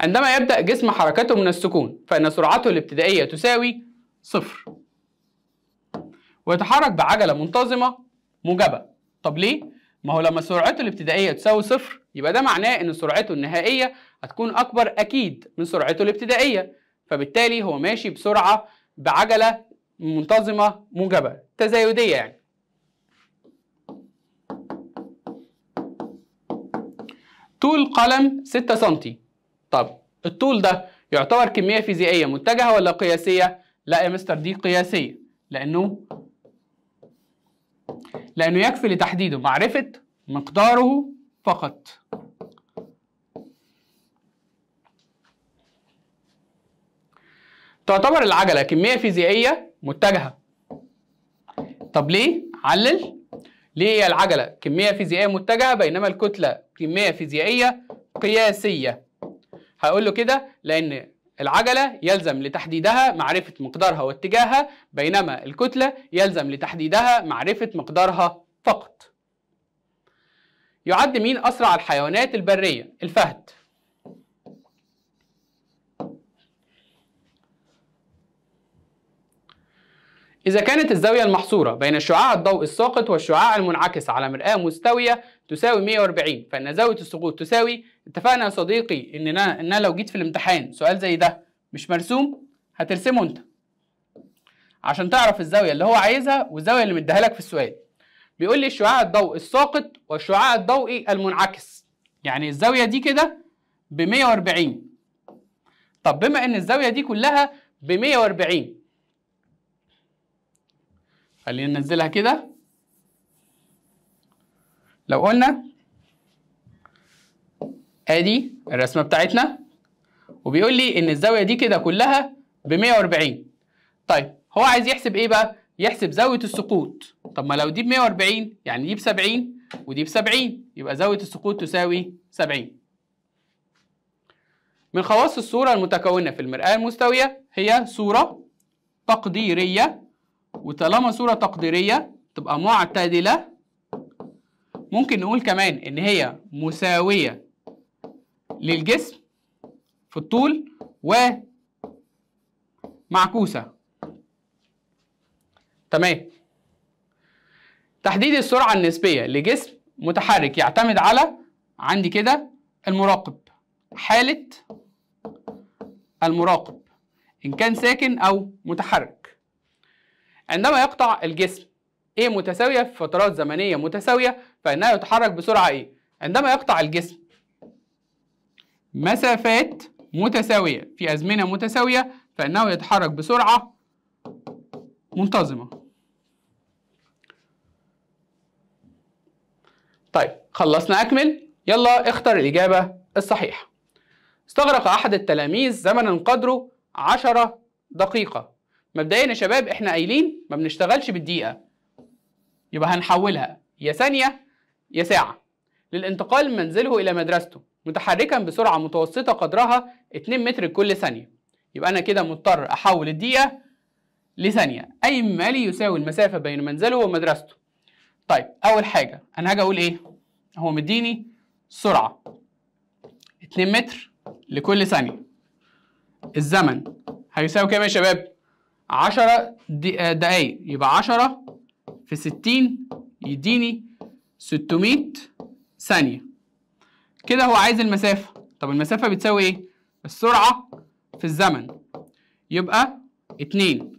عندما يبدأ جسم حركته من السكون فإن سرعته الابتدائية تساوي صفر ويتحرك بعجلة منتظمة موجبة طب ليه؟ ما هو لما سرعته الابتدائية تساوي صفر يبقى ده معناه إن سرعته النهائية هتكون أكبر أكيد من سرعته الابتدائية فبالتالي هو ماشي بسرعة بعجلة منتظمة موجبة تزايدية يعني طول قلم 6 سنتي طب الطول ده يعتبر كمية فيزيائية متجهة ولا قياسية؟ لا يا مستر دي قياسية لأنه لأنه يكفي لتحديد معرفة مقداره فقط تعتبر العجلة كمية فيزيائية متجهة طب ليه؟ علل ليه هي العجلة كمية فيزيائية متجهة بينما الكتلة كمية فيزيائية قياسية هقول له كده لأن العجلة يلزم لتحديدها معرفة مقدارها واتجاهها بينما الكتلة يلزم لتحديدها معرفة مقدارها فقط يعد مين أسرع الحيوانات البرية؟ الفهد إذا كانت الزاوية المحصورة بين شعاع الضوء الساقط والشعاع المنعكس على مرآة مستوية تساوي 140 فإن زاوية السقوط تساوي اتفقنا يا صديقي ان انا ان انا لو جيت في الامتحان سؤال زي ده مش مرسوم هترسمه انت عشان تعرف الزاويه اللي هو عايزها والزاويه اللي مديها لك في السؤال بيقول لي الشعاع الضوئي الساقط والشعاع الضوئي المنعكس يعني الزاويه دي كده ب 140 طب بما ان الزاويه دي كلها ب 140 خلينا ننزلها كده لو قلنا ادي الرسمه بتاعتنا وبيقول لي ان الزاويه دي كده كلها ب 140 طيب هو عايز يحسب ايه بقى يحسب زاويه السقوط طب ما لو دي ب 140 يعني دي ب 70 ودي ب 70 يبقى زاويه السقوط تساوي 70 من خواص الصوره المتكونه في المرآة المستويه هي صوره تقديريه وطالما صوره تقديريه تبقى معتدله ممكن نقول كمان ان هي مساويه للجسم في الطول ومعكوسة تمام تحديد السرعة النسبية لجسم متحرك يعتمد على عندي كده المراقب حالة المراقب إن كان ساكن أو متحرك عندما يقطع الجسم A متساوية في فترات زمنية متساوية فإنها يتحرك بسرعة A عندما يقطع الجسم مسافات متساوية في أزمنة متساوية فإنه يتحرك بسرعة منتظمة طيب خلصنا أكمل يلا اختر الإجابة الصحيحة استغرق أحد التلاميذ زمنا قدره عشرة دقيقة مبدئيا يا شباب احنا قايلين ما بنشتغلش بالدقيقة يبقى هنحولها يا ثانية يا ساعة للانتقال من منزله إلى مدرسته متحركا بسرعة متوسطة قدرها 2 متر كل ثانية يبقى أنا كده مضطر أحول الدقيقة لثانية أي مالي يساوي المسافة بين منزله ومدرسته طيب أول حاجة أنا هاجي أقول إيه هو مديني سرعة 2 متر لكل ثانية الزمن هيساوي كام يا شباب 10 آه، دقايق يبقى 10 في 60 يديني 600 ثانية كده هو عايز المسافة طب المسافة بتساوي ايه؟ السرعة في الزمن يبقى اتنين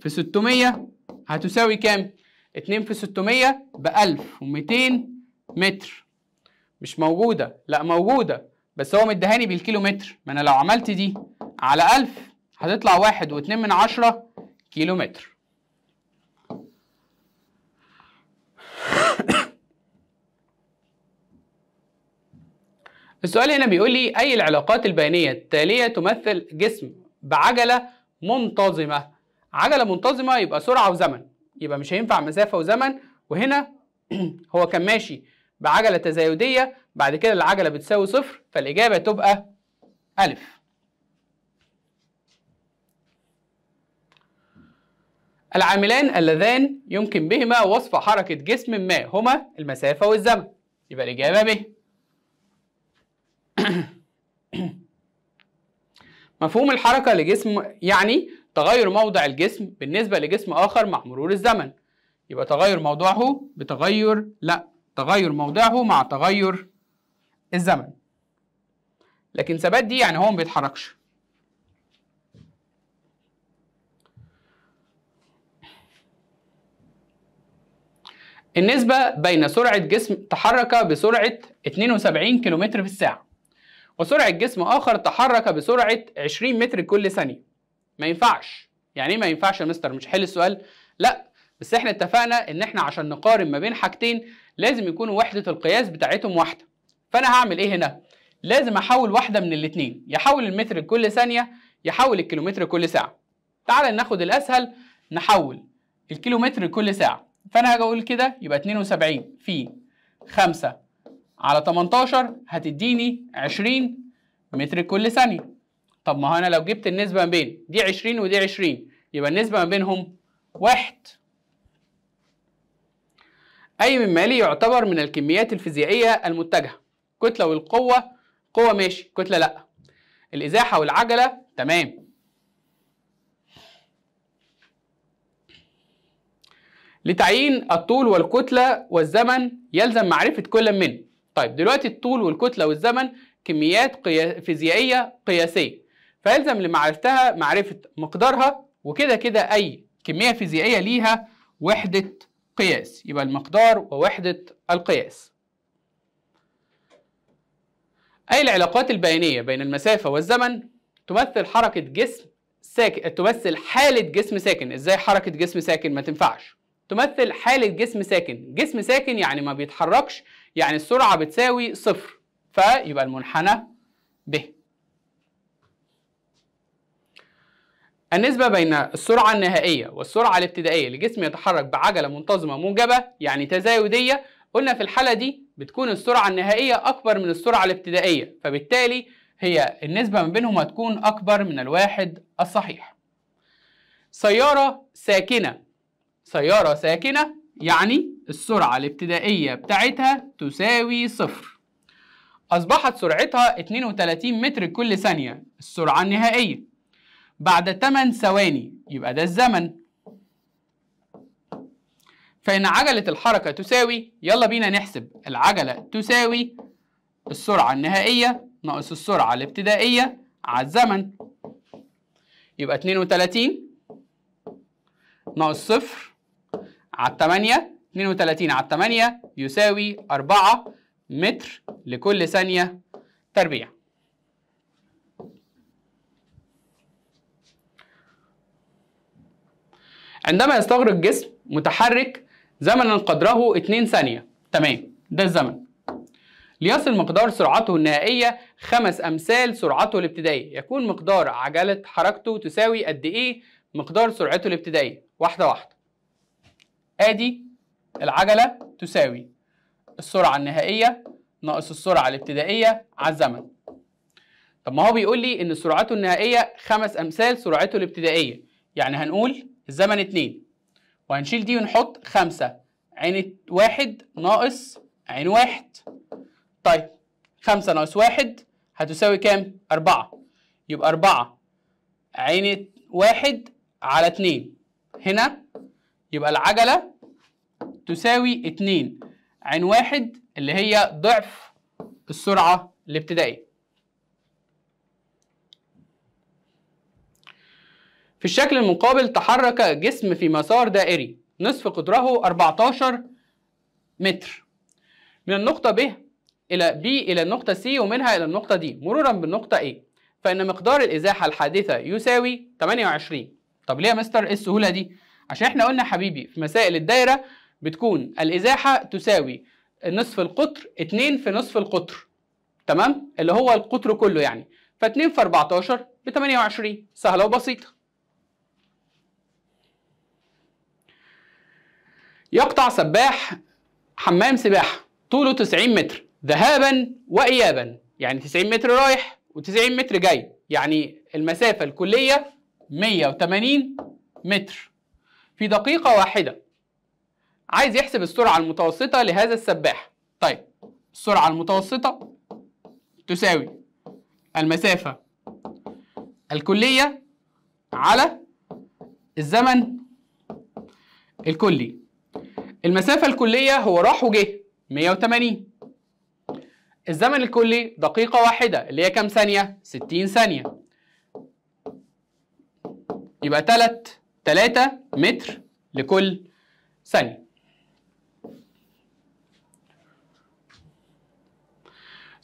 في ستمية هتساوي كام؟ اتنين في ستمية بألف ومتين متر مش موجودة لا موجودة بس هو مدهاني بالكيلومتر ما انا لو عملت دي على ألف هتطلع واحد واتنين من عشرة كيلومتر السؤال هنا بيقول لي أي العلاقات البيانية التالية تمثل جسم بعجلة منتظمة عجلة منتظمة يبقى سرعة وزمن يبقى مش هينفع مسافة وزمن وهنا هو كان ماشي بعجلة تزايدية بعد كده العجلة بتساوي صفر فالإجابة تبقى ألف العاملان اللذان يمكن بهما وصف حركة جسم ما هما المسافة والزمن يبقى الإجابة ب مفهوم الحركة لجسم يعني تغير موضع الجسم بالنسبة لجسم آخر مع مرور الزمن يبقى تغير موضعه بتغير لا تغير موضعه مع تغير الزمن لكن ثبات دي يعني هو ما بيتحركش النسبة بين سرعة جسم تحرك بسرعة 72 كم في الساعة وسرعة جسم آخر تحرك بسرعة 20 متر كل ثانية ما ينفعش يعني ايه ما ينفعش يا مستر مش حل السؤال لا بس احنا اتفقنا ان احنا عشان نقارن ما بين حاجتين لازم يكون وحدة القياس بتاعتهم واحدة فانا هعمل ايه هنا لازم احول واحدة من الاتنين يحول المتر كل ثانية يحول الكيلومتر كل ساعة تعال ناخد الاسهل نحول الكيلومتر كل ساعة فانا هاجي اقول كده يبقى 72 في 5 على 18 هتديني 20 متر كل ثانية طب ما أنا لو جبت النسبة ما بين دي 20 ودي 20 يبقى النسبة ما بينهم واحد أي مما مالي يعتبر من الكميات الفيزيائية المتجهة كتلة والقوة قوة ماشي كتلة لأ الإزاحة والعجلة تمام لتعيين الطول والكتلة والزمن يلزم معرفة كل منه طيب دلوقتي الطول والكتلة والزمن كميات قيا... فيزيائية قياسية فيلزم لمعرفتها معرفة مقدارها وكده كده أي كمية فيزيائية ليها وحدة قياس يبقى المقدار ووحدة القياس أي العلاقات البيانية بين المسافة والزمن تمثل حركة جسم ساكن تمثل حالة جسم ساكن ازاي حركة جسم ساكن ما تنفعش تمثل حالة جسم ساكن جسم ساكن يعني ما بيتحركش يعني السرعة بتساوي صفر فيبقى المنحنى ب النسبة بين السرعة النهائية والسرعة الابتدائية لجسم يتحرك بعجلة منتظمة موجبة يعني تزايدية قلنا في الحالة دي بتكون السرعة النهائية أكبر من السرعة الابتدائية فبالتالي هي النسبة ما بينهم هتكون أكبر من الواحد الصحيح سيارة ساكنة سيارة ساكنة يعني السرعة الابتدائية بتاعتها تساوي صفر أصبحت سرعتها 32 متر كل ثانية السرعة النهائية بعد 8 ثواني يبقى ده الزمن فإن عجلة الحركة تساوي يلا بينا نحسب العجلة تساوي السرعة النهائية ناقص السرعة الابتدائية على الزمن يبقى 32 ناقص صفر على 8 32 على 8 يساوي 4 متر لكل ثانية تربيع عندما يستغرق جسم متحرك زمنا قدره 2 ثانية تمام ده الزمن ليصل مقدار سرعته النهائية خمس أمثال سرعته الابتدائية يكون مقدار عجلة حركته تساوي قد إيه مقدار سرعته الابتدائية واحدة واحدة ادي العجله تساوي السرعه النهائيه ناقص السرعه الابتدائيه على الزمن طب ما هو بيقول لي ان سرعته النهائيه خمس امثال سرعته الابتدائيه يعني هنقول الزمن اتنين وهنشيل دي ونحط خمسه عين واحد ناقص عين واحد طيب خمسه ناقص واحد هتساوي كام؟ اربعه يبقى اربعه عين واحد على اتنين هنا يبقى العجلة تساوي 2 عن واحد اللي هي ضعف السرعة الابتدائية في الشكل المقابل تحرك جسم في مسار دائري نصف قطره 14 متر من النقطة ب إلى ب إلى النقطة C ومنها إلى النقطة D مرورا بالنقطة A فإن مقدار الإزاحة الحادثة يساوي 28 طب ليه يا مستر إيه السهولة دي؟ عشان إحنا قلنا حبيبي في مسائل الدايرة بتكون الازاحه تساوي نصف القطر 2 في نصف القطر تمام اللي هو القطر كله يعني ف2 في 14 ب 28 سهله وبسيطه يقطع سباح حمام سباحه طوله 90 متر ذهابا وايابا يعني 90 متر رايح و90 متر جاي يعني المسافه الكليه 180 متر في دقيقه واحده عايز يحسب السرعة المتوسطة لهذا السباح طيب السرعة المتوسطة تساوي المسافة الكلية على الزمن الكلي المسافة الكلية هو راح وجه 180 الزمن الكلي دقيقة واحدة اللي هي كام ثانية؟ 60 ثانية يبقى 3 متر لكل ثانية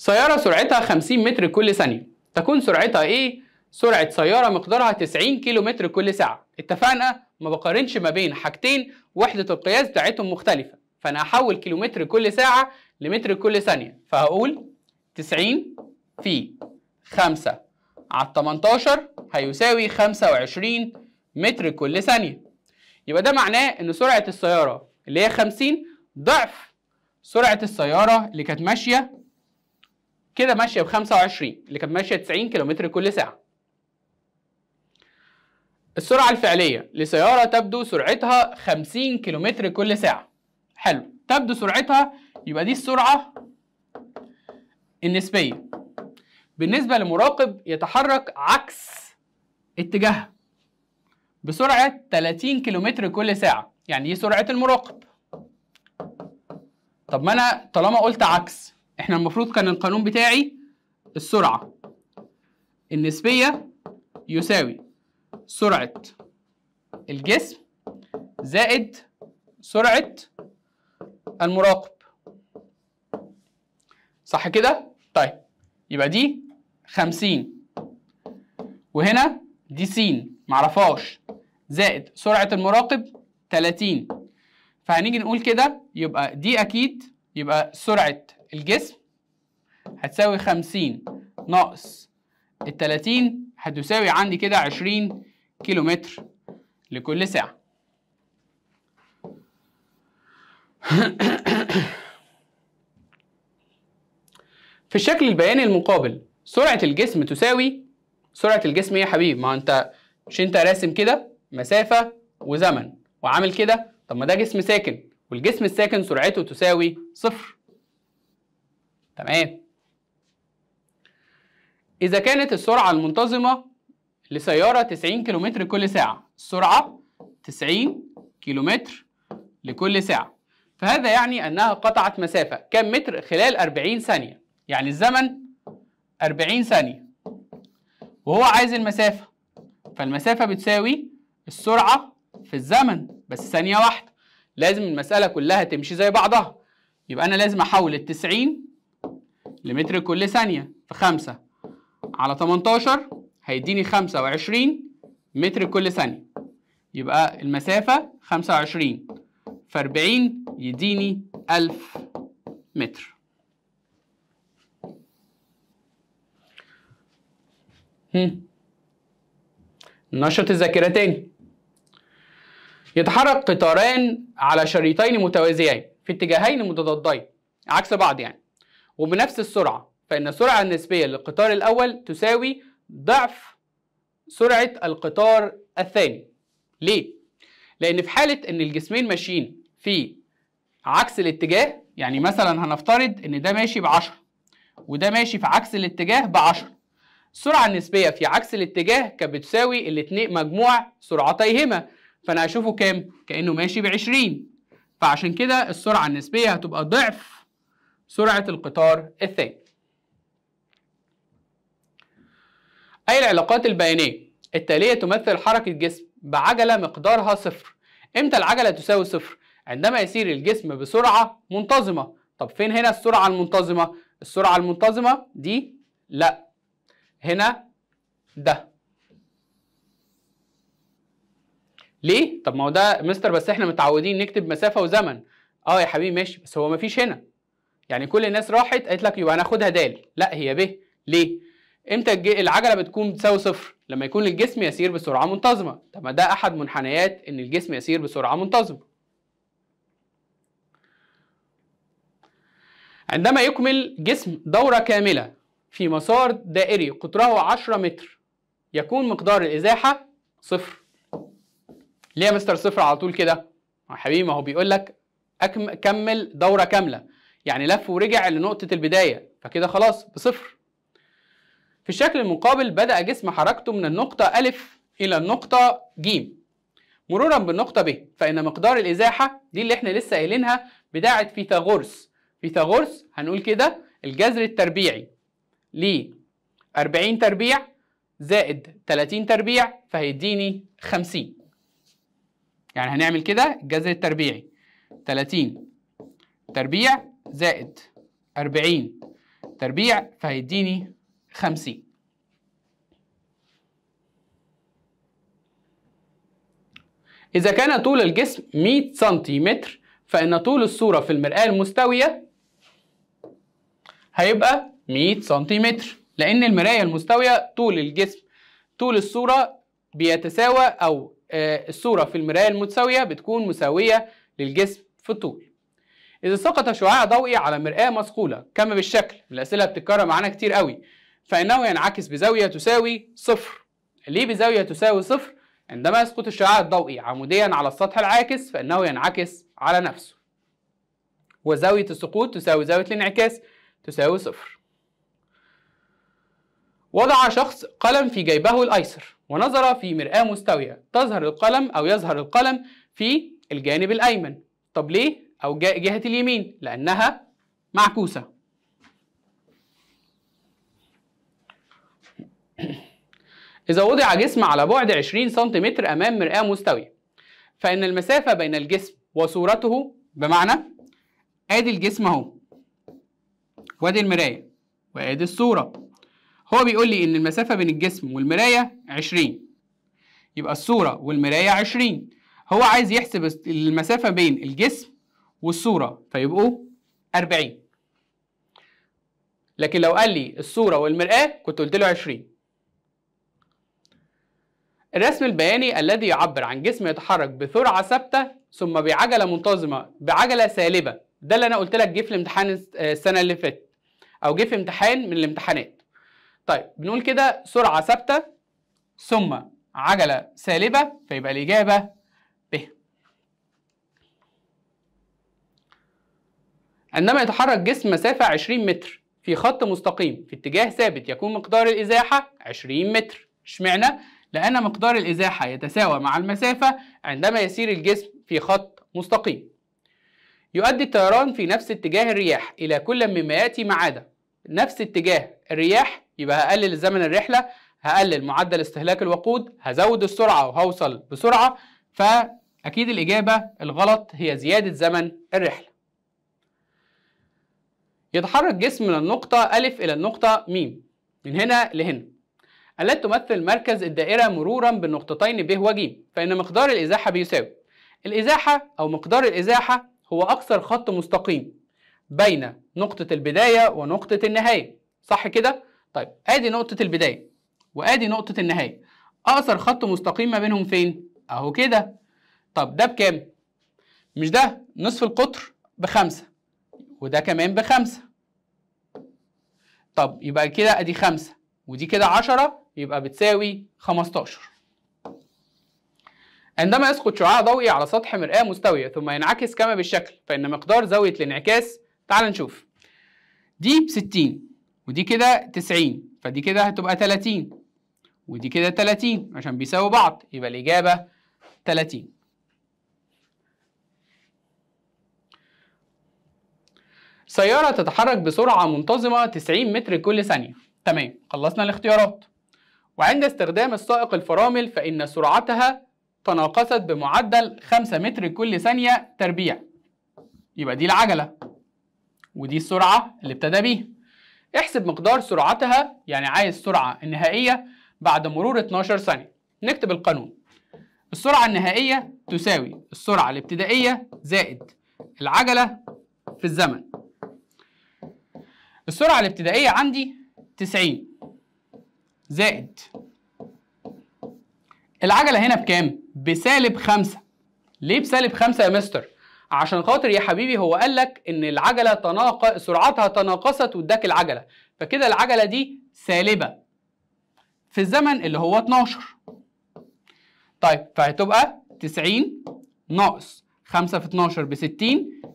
سيارة سرعتها 50 متر كل ثانية تكون سرعتها إيه؟ سرعة سيارة مقدارها 90 كيلو متر كل ساعة اتفقنا ما بقارنش ما بين حاجتين وحدة القياس بتاعتهم مختلفة فأنا هحول كيلومتر كل ساعة لمتر كل ثانية فهقول 90 في 5 على 18 هيساوي 25 متر كل ثانية يبقى ده معناه إن سرعة السيارة اللي هي 50 ضعف سرعة السيارة اللي كانت ماشية كده ماشيه ب 25 اللي كانت ماشيه 90 كم كل ساعه السرعه الفعليه لسياره تبدو سرعتها 50 كيلومتر كل ساعه حلو تبدو سرعتها يبقى دي السرعه النسبيه بالنسبه لمراقب يتحرك عكس اتجاهها بسرعه 30 كيلومتر كل ساعه يعني دي سرعه المراقب طب ما انا طالما قلت عكس احنا المفروض كان القانون بتاعي السرعة النسبية يساوي سرعة الجسم زائد سرعة المراقب صح كده؟ طيب يبقى دي خمسين وهنا دي س معرفهاش زائد سرعة المراقب تلاتين فهنيجي نقول كده يبقى دي أكيد يبقى سرعة الجسم هتساوي خمسين ناقص التلاتين هتساوي عندي كده عشرين كيلومتر لكل ساعة في الشكل البياني المقابل سرعة الجسم تساوي سرعة الجسم ايه يا حبيبي ما انت مش انت راسم كده مسافة وزمن وعامل كده طب ما ده جسم ساكن والجسم الساكن سرعته تساوي صفر تمام إذا كانت السرعة المنتظمة لسيارة 90 كيلومتر كل ساعة السرعة 90 كيلومتر لكل ساعة فهذا يعني أنها قطعت مسافة كم متر خلال 40 ثانية يعني الزمن 40 ثانية وهو عايز المسافة فالمسافة بتساوي السرعة في الزمن بس ثانية واحدة لازم المسألة كلها تمشي زي بعضها يبقى أنا لازم أحول ال 90 لمتر كل ثانية في خمسة على 18 هيديني 25 متر كل ثانية يبقى المسافة 25 في 40 يديني 1000 متر نشط الذاكرة تاني يتحرك قطاران على شريطين متوازيين في اتجاهين متضادين عكس بعض يعني وبنفس السرعة فإن السرعة النسبية للقطار الأول تساوي ضعف سرعة القطار الثاني ليه؟ لأن في حالة إن الجسمين ماشيين في عكس الاتجاه يعني مثلا هنفترض إن ده ماشي بعشرة وده ماشي في عكس الاتجاه بعشرة السرعة النسبية في عكس الاتجاه كانت بتساوي الاتنين مجموع سرعتيهما فأنا هشوفه كام؟ كأنه ماشي بعشرين فعشان كده السرعة النسبية هتبقى ضعف سرعة القطار الثاني أي العلاقات البيانية التالية تمثل حركة جسم بعجلة مقدارها صفر إمتى العجلة تساوي صفر؟ عندما يسير الجسم بسرعة منتظمة طب فين هنا السرعة المنتظمة؟ السرعة المنتظمة دي لأ هنا ده ليه؟ طب ما هو ده مستر بس احنا متعودين نكتب مسافة وزمن اه يا حبيبي ماشي بس هو مفيش هنا يعني كل الناس راحت قالت لك يبقى هناخدها د لا هي ب ليه امتى العجله بتكون بتساوي صفر لما يكون الجسم يسير بسرعه منتظمه طب ما ده احد منحنيات ان الجسم يسير بسرعه منتظمه عندما يكمل جسم دوره كامله في مسار دائري قطره 10 متر يكون مقدار الازاحه صفر ليه يا مستر صفر على طول كده حبيبي ما هو بيقول لك كمل دوره كامله يعني لف ورجع لنقطة البداية فكده خلاص بصفر في الشكل المقابل بدأ جسم حركته من النقطة أ إلى النقطة ج مرورا بالنقطة ب فإن مقدار الإزاحة دي اللي احنا لسه قايلينها بتاعة فيثاغورس فيثاغورس هنقول كده الجذر التربيعي ل 40 تربيع زائد 30 تربيع فهيديني 50 يعني هنعمل كده الجذر التربيعي 30 تربيع زائد 40 تربيع فهيديني 50 إذا كان طول الجسم 100 سنتيمتر فإن طول الصورة في المرآة المستوية هيبقى 100 سنتيمتر لأن المراية المستوية طول الجسم طول الصورة بيتساوى أو آه، الصورة في المراية المتساوية بتكون مساوية للجسم في الطول إذا سقط شعاع ضوئي على مرآة مصقولة كما بالشكل الأسئلة بتتكرر معانا كتير قوي فإنه ينعكس بزاوية تساوي صفر ليه بزاوية تساوي صفر؟ عندما يسقط الشعاع الضوئي عموديا على السطح العاكس فإنه ينعكس على نفسه وزاوية السقوط تساوي زاوية الانعكاس تساوي صفر وضع شخص قلم في جيبه الأيسر ونظر في مرآة مستوية تظهر القلم أو يظهر القلم في الجانب الأيمن طب ليه؟ أو جهة اليمين لأنها معكوسة إذا وضع جسم على بعد 20 سنتيمتر أمام مرآة مستوية فإن المسافة بين الجسم وصورته بمعنى آدي الجسم أهو وآدي المراية وآدي الصورة هو بيقول لي إن المسافة بين الجسم والمراية 20 يبقى الصورة والمراية 20 هو عايز يحسب المسافة بين الجسم والصورة فيبقوا 40 لكن لو قال لي الصورة والمرآة كنت قلت له 20 الرسم البياني الذي يعبر عن جسم يتحرك بسرعة ثابتة ثم بعجلة منتظمة بعجلة سالبة ده اللي أنا قلت لك جه في الامتحان آه، السنة اللي فاتت أو جه في امتحان من الامتحانات طيب بنقول كده سرعة ثابتة ثم عجلة سالبة فيبقى الإجابة عندما يتحرك جسم مسافة 20 متر في خط مستقيم في اتجاه ثابت يكون مقدار الإزاحة 20 متر اشمعنى؟ لأن مقدار الإزاحة يتساوى مع المسافة عندما يسير الجسم في خط مستقيم يؤدي الطيران في نفس اتجاه الرياح إلى كل مما يأتي ما عدا نفس اتجاه الرياح يبقى هقلل زمن الرحلة هقلل معدل استهلاك الوقود هزود السرعة وهوصل بسرعة فأكيد الإجابة الغلط هي زيادة زمن الرحلة يتحرك جسم من النقطة أ إلى النقطة م من هنا لهنا التي تمثل مركز الدائرة مرورا بالنقطتين ب وج فإن مقدار الإزاحة بيساوي الإزاحة أو مقدار الإزاحة هو أقصر خط مستقيم بين نقطة البداية ونقطة النهاية صح كده؟ طيب آدي نقطة البداية وآدي نقطة النهاية أقصر خط مستقيم ما بينهم فين؟ أهو كده طب ده بكام؟ مش ده نصف القطر بخمسة وده كمان بخمسة طب يبقى كده ادي خمسة ودي كده عشرة يبقى بتساوي خمستاشر عندما يسقط شعاع ضوئي على سطح مرآة مستوية ثم ينعكس كما بالشكل فإن مقدار زاوية الانعكاس تعال نشوف دي بستين ودي كده تسعين فدي كده هتبقى تلاتين ودي كده تلاتين عشان بيساوي بعض يبقى الإجابة تلاتين سيارة تتحرك بسرعة منتظمة 90 متر كل ثانية تمام خلصنا الاختيارات وعند استخدام السائق الفرامل فإن سرعتها تناقصت بمعدل 5 متر كل ثانية تربيع يبقى دي العجلة ودي السرعة اللي ابتدى بيها احسب مقدار سرعتها يعني عايز السرعة النهائية بعد مرور 12 ثانية نكتب القانون السرعة النهائية تساوي السرعة الابتدائية زائد العجلة في الزمن السرعة الابتدائية عندي 90 زائد العجلة هنا بكام؟ بسالب 5 ليه بسالب 5 يا مستر؟ عشان خاطر يا حبيبي هو قال لك ان العجله تناق سرعتها تناقصت واداك العجله فكده العجله دي سالبه في الزمن اللي هو 12 طيب فهتبقى 90 ناقص 5 في 12 ب 60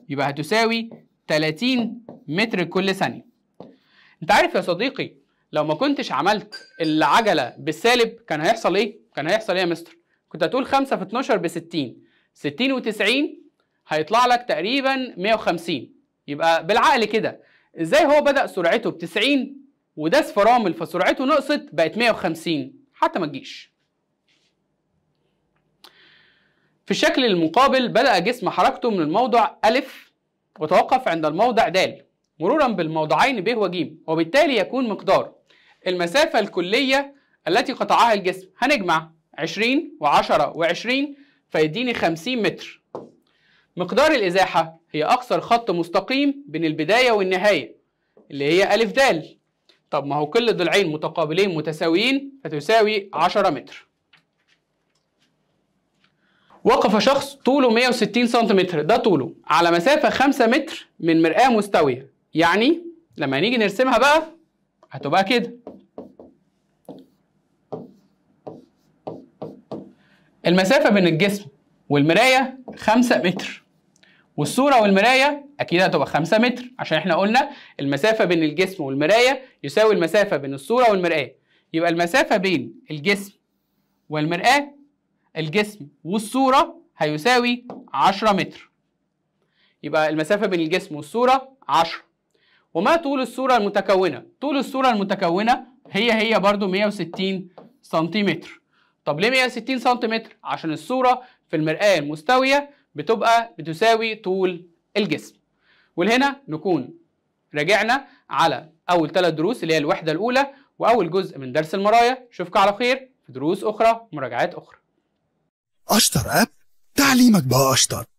يبقى هتساوي 30 متر كل ثانيه انت عارف يا صديقي لو ما كنتش عملت العجله بالسالب كان هيحصل ايه كان هيحصل ايه يا مستر كنت هتقول 5 في 12 ب 60 60 و90 هيطلع لك تقريبا 150 يبقى بالعقل كده ازاي هو بدا سرعته ب 90 وداس فرامل فسرعته نقصت بقت 150 حتى ما تجيش في الشكل المقابل بدأ جسم حركته من الموضع ألف وتوقف عند الموضع دال مرورا بالموضعين ب و ج وبالتالي يكون مقدار المسافة الكلية التي قطعها الجسم هنجمع 20 و10 و20 فيديني 50 متر مقدار الإزاحة هي أقصر خط مستقيم بين البداية والنهاية اللي هي ا د طب ما هو كل ضلعين متقابلين متساويين فتساوي 10 متر وقف شخص طوله 160 سنتيمتر ده طوله على مسافة 5 متر من مرآة مستوية يعني لما نيجي نرسمها بقى هتبقى كده المسافة بين الجسم والمراية خمسة متر والصورة والمراية أكيد هتبقى خمسة متر عشان إحنا قلنا المسافة بين الجسم والمراية يساوي المسافة بين الصورة والمراية يبقى المسافة بين الجسم والمرآة الجسم والصورة هيساوي عشرة متر يبقى المسافة بين الجسم والصورة عشرة وما طول الصورة المتكونة طول الصورة المتكونة هي هي برضو 160 سنتيمتر طب ليه 160 سنتيمتر عشان الصورة في المرآة المستوية بتبقى بتساوي طول الجسم ولهنا نكون راجعنا على أول ثلاث دروس اللي هي الوحدة الأولى وأول جزء من درس المرايا أشوفك على خير في دروس أخرى ومراجعات أخرى أشطر أب تعليمك بقى أشطر